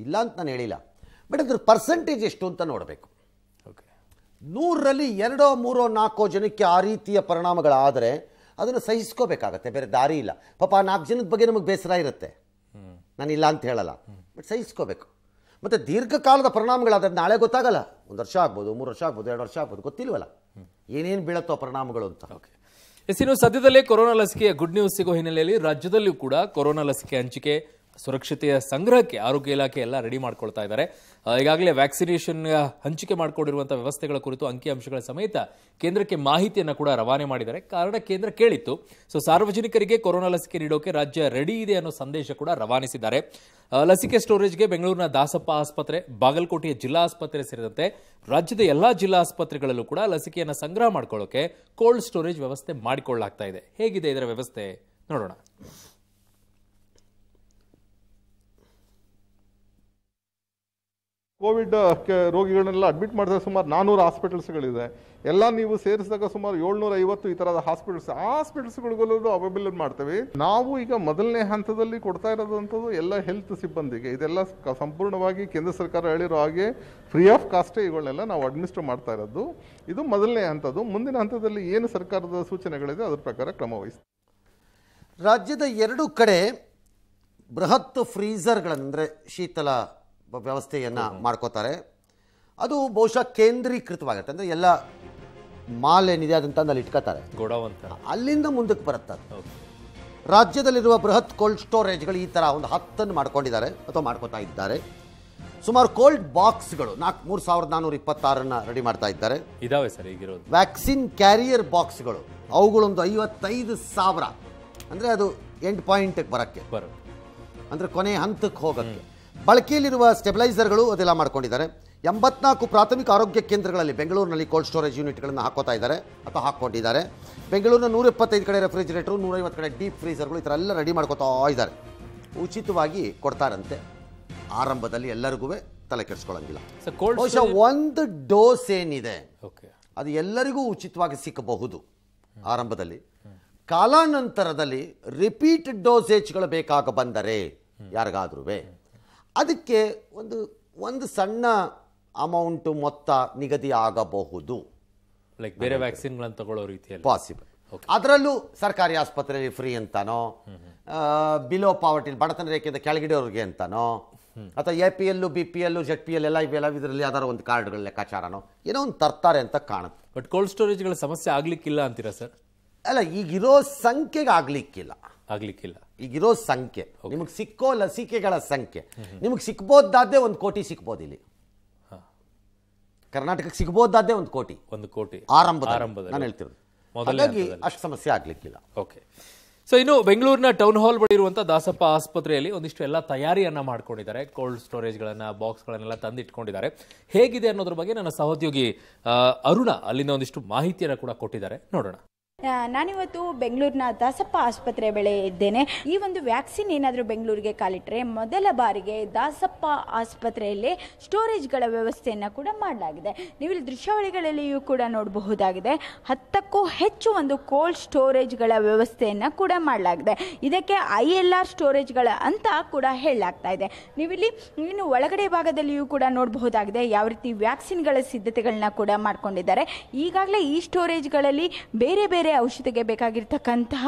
S1: ಇಲ್ಲ ಅಂತ ನಾನು ಹೇಳಿಲ್ಲ ಬಟ್ ಅದ್ರ ಪರ್ಸೆಂಟೇಜ್ ಎಷ್ಟು ಅಂತ ನೋಡಬೇಕು ಓಕೆ ನೂರರಲ್ಲಿ ಎರಡೋ ಮೂರೋ ನಾಲ್ಕೋ ಜನಕ್ಕೆ ಆ ರೀತಿಯ ಪರಿಣಾಮಗಳಾದರೆ ಅದನ್ನು ಸಹಿಸ್ಕೋಬೇಕಾಗತ್ತೆ ಬೇರೆ ದಾರಿ ಇಲ್ಲ ಪಾಪ ಆ ನಾಲ್ಕು ಜನದ ಬಗ್ಗೆ ನಮಗೆ ಬೇಸರ ಇರುತ್ತೆ ನಾನು ಇಲ್ಲ ಅಂತ ಹೇಳಲ್ಲ ಬಟ್ ಸಹಿಸ್ಕೋಬೇಕು ಮತ್ತು ದೀರ್ಘಕಾಲದ ಪರಿಣಾಮಗಳಾದ್ರೆ ನಾಳೆ ಗೊತ್ತಾಗಲ್ಲ ಒಂದು ವರ್ಷ ಆಗ್ಬೋದು ಮೂರು ವರ್ಷ ಆಗ್ಬೋದು ಎರಡು ವರ್ಷ ಆಗ್ಬೋದು ಗೊತ್ತಿಲ್ವಲ್ಲ ಏನೇನು ಬೀಳತ್ತೋ ಪರಿಣಾಮಗಳು ಅಂತ ಓಕೆ ಎಸ್ ಇನ್ನು ಸದ್ಯದಲ್ಲೇ
S2: ಕೊರೋನಾ ಲಸಿಕೆಯ ಗುಡ್ ನ್ಯೂಸ್ ಸಿಗೋ ಹಿನ್ನೆಲೆಯಲ್ಲಿ ರಾಜ್ಯದಲ್ಲೂ ಕೂಡ ಕೊರೋನಾ ಲಸಿಕೆ ಹಂಚಿಕೆ ಸುರಕ್ಷತೆಯ ಸಂಗ್ರಹಕ್ಕೆ ಆರೋಗ್ಯ ಇಲಾಖೆ ಎಲ್ಲ ರೆಡಿ ಮಾಡ್ಕೊಳ್ತಾ ಇದ್ದಾರೆ ಈಗಾಗಲೇ ವ್ಯಾಕ್ಸಿನೇಷನ್ ಹಂಚಿಕೆ ಮಾಡಿಕೊಂಡಿರುವಂಥ ವ್ಯವಸ್ಥೆಗಳ ಕುರಿತು ಅಂಕಿಅಂಶಗಳ ಸಮೇತ ಕೇಂದ್ರಕ್ಕೆ ಮಾಹಿತಿಯನ್ನು ಕೂಡ ರವಾನೆ ಮಾಡಿದ್ದಾರೆ ಕಾರಣ ಕೇಂದ್ರ ಕೇಳಿತ್ತು ಸೊ ಸಾರ್ವಜನಿಕರಿಗೆ ಕೊರೋನಾ ಲಸಿಕೆ ನೀಡೋಕೆ ರಾಜ್ಯ ರೆಡಿ ಇದೆ ಅನ್ನೋ ಸಂದೇಶ ಕೂಡ ರವಾನಿಸಿದ್ದಾರೆ ಲಸಿಕೆ ಸ್ಟೋರೇಜ್ಗೆ ಬೆಂಗಳೂರಿನ ದಾಸಪ್ಪ ಆಸ್ಪತ್ರೆ ಬಾಗಲಕೋಟೆಯ ಜಿಲ್ಲಾ ಆಸ್ಪತ್ರೆ ಸೇರಿದಂತೆ ರಾಜ್ಯದ ಎಲ್ಲ ಜಿಲ್ಲಾ ಆಸ್ಪತ್ರೆಗಳಲ್ಲೂ ಕೂಡ ಲಸಿಕೆಯನ್ನು ಸಂಗ್ರಹ ಮಾಡ್ಕೊಳ್ಳೋಕೆ ಕೋಲ್ಡ್ ಸ್ಟೋರೇಜ್ ವ್ಯವಸ್ಥೆ ಮಾಡಿಕೊಳ್ಳಲಾಗ್ತಾ ಇದೆ ಹೇಗಿದೆ ಇದರ ವ್ಯವಸ್ಥೆ ನೋಡೋಣ ಕೋವಿಡ್ ರೋಗಿಗಳನ್ನೆಲ್ಲ ಅಡ್ಮಿಟ್ ಮಾಡಿದ ಸುಮಾರು ನಾನ್ನೂರು ಹಾಸ್ಪಿಟಲ್ಸ್ಗಳಿದೆ ಎಲ್ಲ ನೀವು ಸೇರಿಸಿದಾಗ ಸುಮಾರು ಏಳ್ನೂರ ಐವತ್ತು ಈ ತರದ ಹಾಸ್ಪಿಟಲ್ಸ್ ಹಾಸ್ಪಿಟಲ್ಸ್ಗಳಿಗೂ ಅವೈಲೇಬಲ್ ಮಾಡ್ತೇವೆ ನಾವು ಈಗ ಮೊದಲನೇ ಹಂತದಲ್ಲಿ ಕೊಡ್ತಾ ಇರೋದಂಥದ್ದು ಎಲ್ಲ ಹೆಲ್ತ್ ಸಿಬ್ಬಂದಿಗೆ ಇದೆಲ್ಲ ಸಂಪೂರ್ಣವಾಗಿ ಕೇಂದ್ರ ಸರ್ಕಾರ ಹೇಳಿರೋ ಹಾಗೆ ಫ್ರೀ ಆಫ್ ಕಾಸ್ಟೇ ಇವುಗಳನ್ನೆಲ್ಲ ನಾವು ಅಡ್ಮಿನಿಸ್ಟರ್
S1: ಮಾಡ್ತಾ ಇರೋದು ಇದು ಮೊದಲನೇ ಹಂತದ್ದು ಮುಂದಿನ ಹಂತದಲ್ಲಿ ಏನು ಸರ್ಕಾರದ ಸೂಚನೆಗಳಿದೆ ಅದರ ಪ್ರಕಾರ ಕ್ರಮ ರಾಜ್ಯದ ಎರಡು ಕಡೆ ಬೃಹತ್ ಫ್ರೀಸರ್ಗಳಂದರೆ ಶೀತಲ ವ್ಯವಸ್ಥೆಯನ್ನು ಮಾಡ್ಕೋತಾರೆ ಅದು ಬಹುಶಃ ಕೇಂದ್ರೀಕೃತವಾಗಿರುತ್ತೆ ಅಂದರೆ ಎಲ್ಲ ಮಾಲ್ ಏನಿದೆ ಅದಂತ ಅಲ್ಲಿ ಇಟ್ಕೋತಾರೆ ಅಲ್ಲಿಂದ ಮುಂದಕ್ಕೆ ಬರುತ್ತೆ ರಾಜ್ಯದಲ್ಲಿರುವ ಬೃಹತ್ ಕೋಲ್ಡ್ ಸ್ಟೋರೇಜ್ಗಳು ಈ ಥರ ಒಂದು ಹತ್ತನ್ನು ಮಾಡ್ಕೊಂಡಿದ್ದಾರೆ ಅಥವಾ ಮಾಡ್ಕೋತಾ ಇದ್ದಾರೆ ಸುಮಾರು ಕೋಲ್ಡ್ ಬಾಕ್ಸ್ಗಳು ನಾಲ್ಕು ಮೂರು ಸಾವಿರದ ನಾನ್ನೂರ ಇಪ್ಪತ್ತಾರನ್ನು ರೆಡಿ ಮಾಡ್ತಾ ಇದ್ದಾರೆ ಇದಾವೆ ಸರ್ ಈಗಿರೋದು ವ್ಯಾಕ್ಸಿನ್ ಕ್ಯಾರಿಯರ್ ಬಾಕ್ಸ್ಗಳು ಅವುಗಳೊಂದು ಐವತ್ತೈದು ಸಾವಿರ ಅಂದರೆ ಅದು ಎಂಟು ಪಾಯಿಂಟಿಗೆ ಬರೋಕ್ಕೆ ಬರೋ ಅಂದರೆ ಕೊನೆ ಹಂತಕ್ಕೆ ಹೋಗೋಕ್ಕೆ ಬಳಕೆಯಲ್ಲಿರುವ ಸ್ಟೆಬಿಲೈಸರ್ಗಳು ಅದೆಲ್ಲ ಮಾಡ್ಕೊಂಡಿದ್ದಾರೆ ಎಂಬತ್ನಾಲ್ಕು ಪ್ರಾಥಮಿಕ ಆರೋಗ್ಯ ಕೇಂದ್ರಗಳಲ್ಲಿ ಬೆಂಗಳೂರಿನಲ್ಲಿ ಕೋಲ್ಡ್ ಸ್ಟೋರೇಜ್ ಯೂನಿಟ್ಗಳನ್ನು ಹಾಕೋತಾ ಇದ್ದಾರೆ ಅಥವಾ ಹಾಕ್ಕೊಂಡಿದ್ದಾರೆ ಬೆಂಗಳೂರಿನ ನೂರ ಕಡೆ ರೆಫ್ರಿಜಿರೇಟರ್ ನೂರೈವತ್ತು ಕಡೆ ಡೀಪ್ ಫ್ರೀಸರ್ಗಳು ಈ ಎಲ್ಲ ರೆಡಿ ಮಾಡ್ಕೊತಾ ಇದ್ದಾರೆ ಉಚಿತವಾಗಿ ಕೊಡ್ತಾರಂತೆ ಆರಂಭದಲ್ಲಿ ಎಲ್ಲರಿಗೂ ತಲೆ ಕೆಡಿಸ್ಕೊಳ್ಳಂಗಿಲ್ಲ ಬಹುಶಃ ಒಂದು ಡೋಸ್ ಏನಿದೆ ಅದು ಎಲ್ಲರಿಗೂ ಉಚಿತವಾಗಿ ಸಿಕ್ಕಬಹುದು ಆರಂಭದಲ್ಲಿ ಕಾಲಾನಂತರದಲ್ಲಿ ರಿಪೀಟ್ ಡೋಸೇಜ್ಗಳು ಬೇಕಾಗ ಬಂದರೆ ಯಾರಿಗಾದ್ರೂ ಅದಕ್ಕೆ ಒಂದು ಒಂದು ಸಣ್ಣ ಅಮೌಂಟು ಮೊತ್ತ ನಿಗದಿ ಆಗಬಹುದು ಲೈಕ್ ಬೇರೆ
S2: ವ್ಯಾಕ್ಸಿನ್ಗಳನ್ನು ತಗೊಳ್ಳೋ ರೀತಿಯಲ್ಲಿ ಪಾಸಿಬಲ್
S1: ಅದರಲ್ಲೂ ಸರ್ಕಾರಿ ಆಸ್ಪತ್ರೆಯಲ್ಲಿ ಫ್ರೀ ಅಂತಾನೋ ಬಿಲೋ ಪಾವರ್ಟಿ ಬಡತನ ರೇಖೆಯಿಂದ ಕೆಳಗಿಡೋರಿಗೆ ಅಂತಾನೋ ಅಥವಾ ಎ ಪಿ ಎಲ್ಲು ಬಿ ಪಿ ಎಲ್ಲು ಜೆಡ್ ಪಿ ಎಲ್ ಎಲ್ಲ ಇವೆಲ್ಲ ಇದರಲ್ಲಿ ಯಾವ್ದಾರು ಒಂದು ಕಾರ್ಡ್ಗಳ ಲೆಕ್ಕಾಚಾರನೋ ಏನೋ ಒಂದು ತರ್ತಾರೆ ಅಂತ ಕಾಣುತ್ತೆ ಬಟ್ ಕೋಲ್ಡ್ ಸ್ಟೋರೇಜ್ಗಳ ಸಮಸ್ಯೆ ಆಗ್ಲಿಕ್ಕಿಲ್ಲ ಅಂತೀರಾ ಸರ್ ಅಲ್ಲ ಈಗಿರೋ ಸಂಖ್ಯೆಗೆ ಆಗ್ಲಿಕ್ಕಿಲ್ಲ ಆಗ್ಲಿಕ್ಕಿಲ್ಲ ಈಗಿರೋ ಸಂಖ್ಯೆ ನಿಮಗೆ ಸಿಕ್ಕೋ ಲಸಿಕೆಗಳ ಸಂಖ್ಯೆ ನಿಮಗೆ ಸಿಕ್ಬೋದಾದ್ದೇ ಒಂದು ಕೋಟಿ ಸಿಕ್ಬೋದು ಇಲ್ಲಿ ಕರ್ನಾಟಕಕ್ಕೆ ಸಿಗ್ಬೋದಾದ್ದೇ ಒಂದು ಕೋಟಿ ಒಂದು ಕೋಟಿ ಆರಂಭ ನಾನು ಹೇಳ್ತಿರೋದು ಹಾಗಾಗಿ ಅಷ್ಟು ಸಮಸ್ಯೆ ಆಗ್ಲಿಕ್ಕಿಲ್ಲ ಓಕೆ
S2: ಸೊ ಇನ್ನು ಬೆಂಗಳೂರಿನ ಟೌನ್ ಹಾಲ್ ಬಳಿ ಇರುವಂತಹ ದಾಸಪ್ಪ ಆಸ್ಪತ್ರೆಯಲ್ಲಿ ಒಂದಿಷ್ಟು ಎಲ್ಲ ತಯಾರಿಯನ್ನ ಮಾಡ್ಕೊಂಡಿದ್ದಾರೆ ಕೋಲ್ಡ್ ಸ್ಟೋರೇಜ್ಗಳನ್ನ ಬಾಕ್ಸ್ಗಳನ್ನೆಲ್ಲ ತಂದಿಟ್ಕೊಂಡಿದ್ದಾರೆ ಹೇಗಿದೆ ಅನ್ನೋದ್ರ ಬಗ್ಗೆ ನನ್ನ ಸಹೋದ್ಯೋಗಿ ಅರುಣ ಅಲ್ಲಿಂದ ಒಂದಿಷ್ಟು ಮಾಹಿತಿಯನ್ನು ಕೂಡ ಕೊಟ್ಟಿದ್ದಾರೆ ನೋಡೋಣ
S3: ನಾನಿವತ್ತು ಬೆಂಗಳೂರಿನ ದಾಸಪ್ಪ ಆಸ್ಪತ್ರೆ ಬೆಳೆ ಇದ್ದೇನೆ ಈ ಒಂದು ವ್ಯಾಕ್ಸಿನ್ ಏನಾದರೂ ಬೆಂಗಳೂರಿಗೆ ಕಾಲಿಟ್ಟರೆ ಮೊದಲ ಬಾರಿಗೆ ದಾಸಪ್ಪ ಆಸ್ಪತ್ರೆಯಲ್ಲಿ ಸ್ಟೋರೇಜ್ಗಳ ವ್ಯವಸ್ಥೆಯನ್ನು ಕೂಡ ಮಾಡಲಾಗಿದೆ ನೀವಿಲ್ಲಿ ದೃಶ್ಯಾವಳಿಗಳಲ್ಲಿಯೂ ಕೂಡ ನೋಡಬಹುದಾಗಿದೆ ಹತ್ತಕ್ಕೂ ಹೆಚ್ಚು ಒಂದು ಕೋಲ್ಡ್ ಸ್ಟೋರೇಜ್ಗಳ ವ್ಯವಸ್ಥೆಯನ್ನು ಕೂಡ ಮಾಡಲಾಗಿದೆ ಇದಕ್ಕೆ ಐ ಎಲ್ ಆರ್ ಸ್ಟೋರೇಜ್ಗಳ ಅಂತ ಕೂಡ ಹೇಳಲಾಗ್ತಾ ಇದೆ ನೀವಿಲ್ಲಿ ಇನ್ನು ಒಳಗಡೆ ಭಾಗದಲ್ಲಿಯೂ ಕೂಡ ನೋಡಬಹುದಾಗಿದೆ ಯಾವ ರೀತಿ ವ್ಯಾಕ್ಸಿನ್ಗಳ ಸಿದ್ಧತೆಗಳನ್ನ ಕೂಡ ಮಾಡಿಕೊಂಡಿದ್ದಾರೆ ಈಗಾಗಲೇ ಈ ಸ್ಟೋರೇಜ್ಗಳಲ್ಲಿ ಬೇರೆ ಬೇರೆ ಔಷಧಿಗೆ ಬೇಕಾಗಿರ್ತಕ್ಕಂತಹ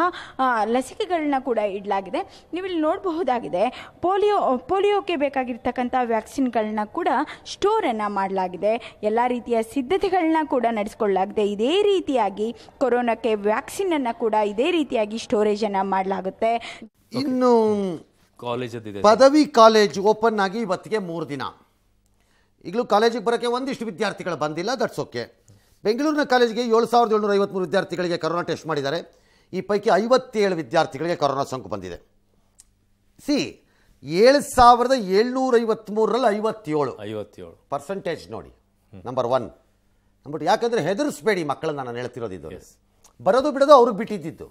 S3: ಲಸಿಕೆಗಳನ್ನ ಕೂಡ ಇಡಲಾಗಿದೆ ನೀವಿಲ್ಲಿ ನೋಡಬಹುದಾಗಿದೆ ಪೋಲಿಯೋ ಪೋಲಿಯೋಕ್ಕೆ ಬೇಕಾಗಿರ್ತಕ್ಕಂಥ ವ್ಯಾಕ್ಸಿನ್ಗಳನ್ನ ಕೂಡ ಸ್ಟೋರನ್ನು ಮಾಡಲಾಗಿದೆ ಎಲ್ಲ ರೀತಿಯ ಸಿದ್ಧತೆಗಳನ್ನ ಕೂಡ ನಡೆಸ್ಕೊಳ್ಳಲಾಗಿದೆ ಇದೇ ರೀತಿಯಾಗಿ ಕೊರೋನಾಕ್ಕೆ ವ್ಯಾಕ್ಸಿನನ್ನು ಕೂಡ ಇದೇ ರೀತಿಯಾಗಿ ಸ್ಟೋರೇಜನ್ನು ಮಾಡಲಾಗುತ್ತೆ
S1: ಇನ್ನು ಪದವಿ ಕಾಲೇಜ್ ಓಪನ್ ಆಗಿ ಇವತ್ತಿಗೆ ಮೂರು ದಿನ ಈಗಲೂ ಕಾಲೇಜಿಗೆ ಬರೋಕ್ಕೆ ಒಂದಿಷ್ಟು ವಿದ್ಯಾರ್ಥಿಗಳು ಬಂದಿಲ್ಲ ದಟ್ಸ್ ಬೆಂಗಳೂರಿನ ಕಾಲೇಜಿಗೆ ಏಳು ಸಾವಿರದ ಏಳ್ನೂರ ಐವತ್ತ್ಮೂರು ವಿದ್ಯಾರ್ಥಿಗಳಿಗೆ ಕೊರೋನಾ ಟೆಸ್ಟ್ ಮಾಡಿದ್ದಾರೆ ಈ ಪೈಕಿ ಐವತ್ತೇಳು ವಿದ್ಯಾರ್ಥಿಗಳಿಗೆ ಕೊರೋನಾ ಸೋಂಕು ಬಂದಿದೆ ಸಿ ಏಳು ಸಾವಿರದ ಏಳ್ನೂರ ಐವತ್ತ್ಮೂರರಲ್ಲಿ ಐವತ್ತೇಳು ಐವತ್ತೇಳು ಪರ್ಸೆಂಟೇಜ್ ನೋಡಿ ನಂಬರ್ ಒನ್ ಅಂದ್ಬಿಟ್ಟು ಯಾಕಂದರೆ ಹೆದರಿಸ್ಬೇಡಿ ಮಕ್ಕಳನ್ನ ನಾನು ಹೇಳ್ತಿರೋದು ಬರೋದು ಬಿಡೋದು ಅವರು ಬಿಟ್ಟಿದ್ದು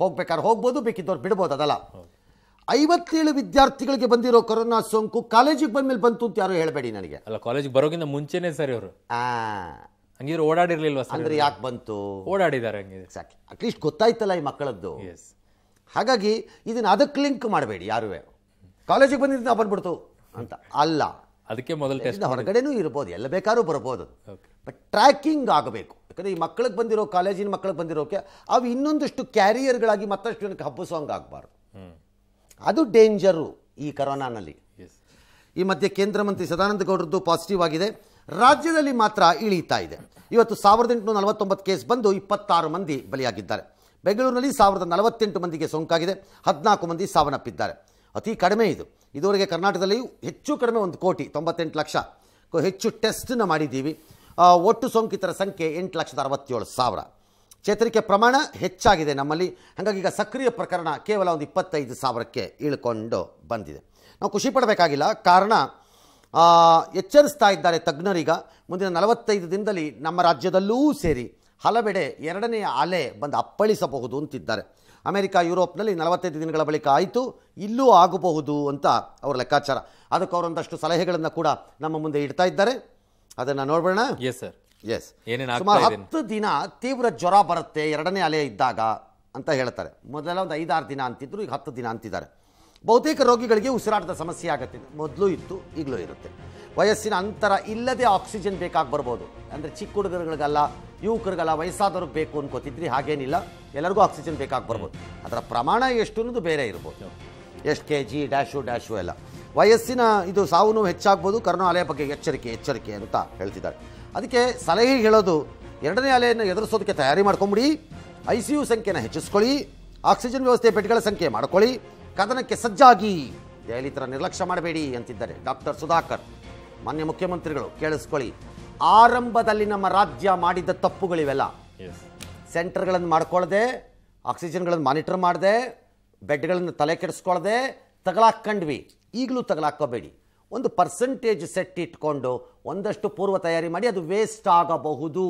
S1: ಹೋಗ್ಬೇಕಾದ್ರೆ ಹೋಗ್ಬೋದು ಬೇಕಿದ್ದವ್ರು ಬಿಡ್ಬೋದು ಅದಲ್ಲ ಐವತ್ತೇಳು ವಿದ್ಯಾರ್ಥಿಗಳಿಗೆ ಬಂದಿರೋ ಕೊರೋನಾ ಸೋಂಕು ಕಾಲೇಜಿಗೆ ಬಂದ ಮೇಲೆ ಬಂತು ಅಂತ ಯಾರು ಹೇಳಬೇಡಿ ನನಗೆ
S2: ಅಲ್ಲ ಕಾಲೇಜಿಗೆ ಬರೋಕ್ಕಿಂತ ಮುಂಚೆನೇ ಸರಿ ಅವರು ಆ
S1: ಹಂಗಿದ್ರೆ ಓಡಾಡಿರ್ಲಿಲ್ವ ಅಂದ್ರೆ ಯಾಕೆ ಬಂತು ಓಡಾಡಿದ್ದಾರೆ ಹಂಗಿದ್ರೆ ಎಕ್ಸಾಕ್ಟ್ಲಿ ಅಟ್ಲೀಸ್ಟ್ ಗೊತ್ತಾಯ್ತಲ್ಲ ಈ ಮಕ್ಕಳದ್ದು ಹಾಗಾಗಿ ಇದನ್ನ ಅದಕ್ಕೆ ಲಿಂಕ್ ಮಾಡಬೇಡಿ ಯಾರುವೆ ಕಾಲೇಜಿಗೆ ಬಂದಿದ್ದು ನಾವು ಬಂದ್ಬಿಡ್ತು ಅಂತ ಅಲ್ಲ ಅದಕ್ಕೆ ಮೊದಲು ಟೆಸ್ಟ್ ಹೊರಗಡೆನೂ ಇರ್ಬೋದು ಎಲ್ಲ ಬೇಕಾದ್ರೂ ಬರ್ಬೋದು ಬಟ್ ಟ್ರ್ಯಾಕಿಂಗ್ ಆಗಬೇಕು ಯಾಕಂದರೆ ಈ ಮಕ್ಕಳಿಗೆ ಬಂದಿರೋ ಕಾಲೇಜಿನ ಮಕ್ಕಳಿಗೆ ಬಂದಿರೋಕೆ ಅವು ಇನ್ನೊಂದಷ್ಟು ಕ್ಯಾರಿಯರ್ಗಳಾಗಿ ಮತ್ತಷ್ಟು ಜನಕ್ಕೆ ಹಂಗೆ ಆಗಬಾರ್ದು ಅದು ಡೇಂಜರು ಈ ಕರೋನಾನಲ್ಲಿ ಈ ಮಧ್ಯೆ ಕೇಂದ್ರ ಮಂತ್ರಿ ಸದಾನಂದ ಗೌಡರದ್ದು ಪಾಸಿಟಿವ್ ಆಗಿದೆ ರಾಜ್ಯದಲ್ಲಿ ಮಾತ್ರ ಇಳೀತಾ ಇದೆ ಇವತ್ತು ಸಾವಿರದ ಎಂಟುನೂರ ನಲವತ್ತೊಂಬತ್ತು ಕೇಸ್ ಬಂದು ಇಪ್ಪತ್ತಾರು ಮಂದಿ ಬಲಿಯಾಗಿದ್ದಾರೆ ಬೆಂಗಳೂರಿನಲ್ಲಿ ಸಾವಿರದ ನಲವತ್ತೆಂಟು ಮಂದಿಗೆ ಸೋಂಕಾಗಿದೆ ಹದಿನಾಲ್ಕು ಮಂದಿ ಸಾವನ್ನಪ್ಪಿದ್ದಾರೆ ಅತಿ ಕಡಿಮೆ ಇದು ಇದುವರೆಗೆ ಕರ್ನಾಟಕದಲ್ಲಿ ಹೆಚ್ಚು ಕಡಿಮೆ ಒಂದು ಕೋಟಿ ತೊಂಬತ್ತೆಂಟು ಲಕ್ಷ ಹೆಚ್ಚು ಟೆಸ್ಟನ್ನು ಮಾಡಿದ್ದೀವಿ ಒಟ್ಟು ಸೋಂಕಿತರ ಸಂಖ್ಯೆ ಎಂಟು ಲಕ್ಷದ ಅರವತ್ತೇಳು ಸಾವಿರ ಚೇತರಿಕೆ ಪ್ರಮಾಣ ಹೆಚ್ಚಾಗಿದೆ ನಮ್ಮಲ್ಲಿ ಹಾಗಾಗಿ ಈಗ ಸಕ್ರಿಯ ಪ್ರಕರಣ ಕೇವಲ ಒಂದು ಇಪ್ಪತ್ತೈದು ಸಾವಿರಕ್ಕೆ ಇಳ್ಕೊಂಡು ಬಂದಿದೆ ನಾವು ಖುಷಿ ಪಡಬೇಕಾಗಿಲ್ಲ ಕಾರಣ ಎಚ್ಚರಿಸ್ತಾ ಇದ್ದಾರೆ ತಜ್ಞರೀಗ ಮುಂದಿನ ನಲವತ್ತೈದು ದಿನದಲ್ಲಿ ನಮ್ಮ ರಾಜ್ಯದಲ್ಲೂ ಸೇರಿ ಹಲವೆಡೆ ಎರಡನೆಯ ಅಲೆ ಬಂದು ಅಪ್ಪಳಿಸಬಹುದು ಅಂತಿದ್ದಾರೆ ಅಮೆರಿಕ ಯುರೋಪ್ನಲ್ಲಿ ನಲವತ್ತೈದು ದಿನಗಳ ಬಳಿಕ ಆಯಿತು ಇಲ್ಲೂ ಆಗಬಹುದು ಅಂತ ಅವರ ಲೆಕ್ಕಾಚಾರ ಅದಕ್ಕೆ ಅವರೊಂದಷ್ಟು ಸಲಹೆಗಳನ್ನು ಕೂಡ ನಮ್ಮ ಮುಂದೆ ಇಡ್ತಾ ಇದ್ದಾರೆ ಅದನ್ನು ನೋಡ್ಬೋಣ ಎಸ್ ಸರ್ ಎಸ್ ಸುಮಾರು ಹತ್ತು ದಿನ ತೀವ್ರ ಜ್ವರ ಬರುತ್ತೆ ಎರಡನೇ ಅಲೆ ಇದ್ದಾಗ ಅಂತ ಹೇಳ್ತಾರೆ ಮೊದಲ ಒಂದು ಐದಾರು ದಿನ ಅಂತಿದ್ರು ಈಗ ಹತ್ತು ದಿನ ಅಂತಿದ್ದಾರೆ ಬಹುತೇಕ ರೋಗಿಗಳಿಗೆ ಉಸಿರಾಟದ ಸಮಸ್ಯೆ ಆಗುತ್ತೆ ಮೊದಲು ಇತ್ತು ಈಗಲೂ ಇರುತ್ತೆ ವಯಸ್ಸಿನ ಅಂತರ ಇಲ್ಲದೆ ಆಕ್ಸಿಜನ್ ಬೇಕಾಗಿ ಬರ್ಬೋದು ಅಂದರೆ ಚಿಕ್ಕ ಹುಡುಗರುಗಳಿಗಲ್ಲ ಯುವಕರಿಗಲ್ಲ ವಯಸ್ಸಾದವ್ರಿಗೆ ಬೇಕು ಅನ್ಕೋತಿದ್ರಿ ಹಾಗೇನಿಲ್ಲ ಎಲ್ಲರಿಗೂ ಆಕ್ಸಿಜನ್ ಬೇಕಾಗಿ ಬರ್ಬೋದು ಅದರ ಪ್ರಮಾಣ ಎಷ್ಟು ಅನ್ನೋದು ಬೇರೆ ಇರ್ಬೋದು ಎಷ್ಟು ಕೆ ಜಿ ಡ್ಯಾಶು ಡ್ಯಾಶು ಎಲ್ಲ ವಯಸ್ಸಿನ ಇದು ಸಾವು ಹೆಚ್ಚಾಗ್ಬೋದು ಕರೋನಾ ಅಲೆಯ ಬಗ್ಗೆ ಎಚ್ಚರಿಕೆ ಎಚ್ಚರಿಕೆ ಅಂತ ಹೇಳ್ತಿದ್ದಾರೆ ಅದಕ್ಕೆ ಸಲಹೆ ಹೇಳೋದು ಎರಡನೇ ಅಲೆಯನ್ನು ಎದುರಿಸೋದಕ್ಕೆ ತಯಾರಿ ಮಾಡ್ಕೊಂಬಿಡಿ ಐ ಸಿ ಯು ಸಂಖ್ಯೆನ ಹೆಚ್ಚಿಸ್ಕೊಳ್ಳಿ ಆಕ್ಸಿಜನ್ ವ್ಯವಸ್ಥೆ ಬೆಡ್ಗಳ ಸಂಖ್ಯೆ ಮಾಡ್ಕೊಳ್ಳಿ ಕದನಕ್ಕೆ ಸಜ್ಜಾಗಿ ದಯಲಿತರ ನಿರ್ಲಕ್ಷ್ಯ ಮಾಡಬೇಡಿ ಅಂತಿದ್ದಾರೆ ಡಾಕ್ಟರ್ ಸುಧಾಕರ್ ಮಾನ್ಯ ಮುಖ್ಯಮಂತ್ರಿಗಳು ಕೇಳಿಸ್ಕೊಳ್ಳಿ ಆರಂಭದಲ್ಲಿ ನಮ್ಮ ರಾಜ್ಯ ಮಾಡಿದ್ದ ತಪ್ಪುಗಳಿವೆಲ್ಲ ಸೆಂಟರ್ಗಳನ್ನು ಮಾಡ್ಕೊಳ್ಳದೆ ಆಕ್ಸಿಜನ್ಗಳನ್ನು ಮಾನಿಟರ್ ಮಾಡದೆ ಬೆಡ್ಗಳನ್ನು ತಲೆ ಕೆಡಿಸ್ಕೊಳ್ಳದೆ ತಗಲಾಕ್ಕಂಡ್ವಿ ಈಗಲೂ ತಗಲಾಕೋಬೇಡಿ ಒಂದು ಪರ್ಸೆಂಟೇಜ್ ಸೆಟ್ ಇಟ್ಕೊಂಡು ಒಂದಷ್ಟು ಪೂರ್ವ ತಯಾರಿ ಮಾಡಿ ಅದು ವೇಸ್ಟ್ ಆಗಬಹುದು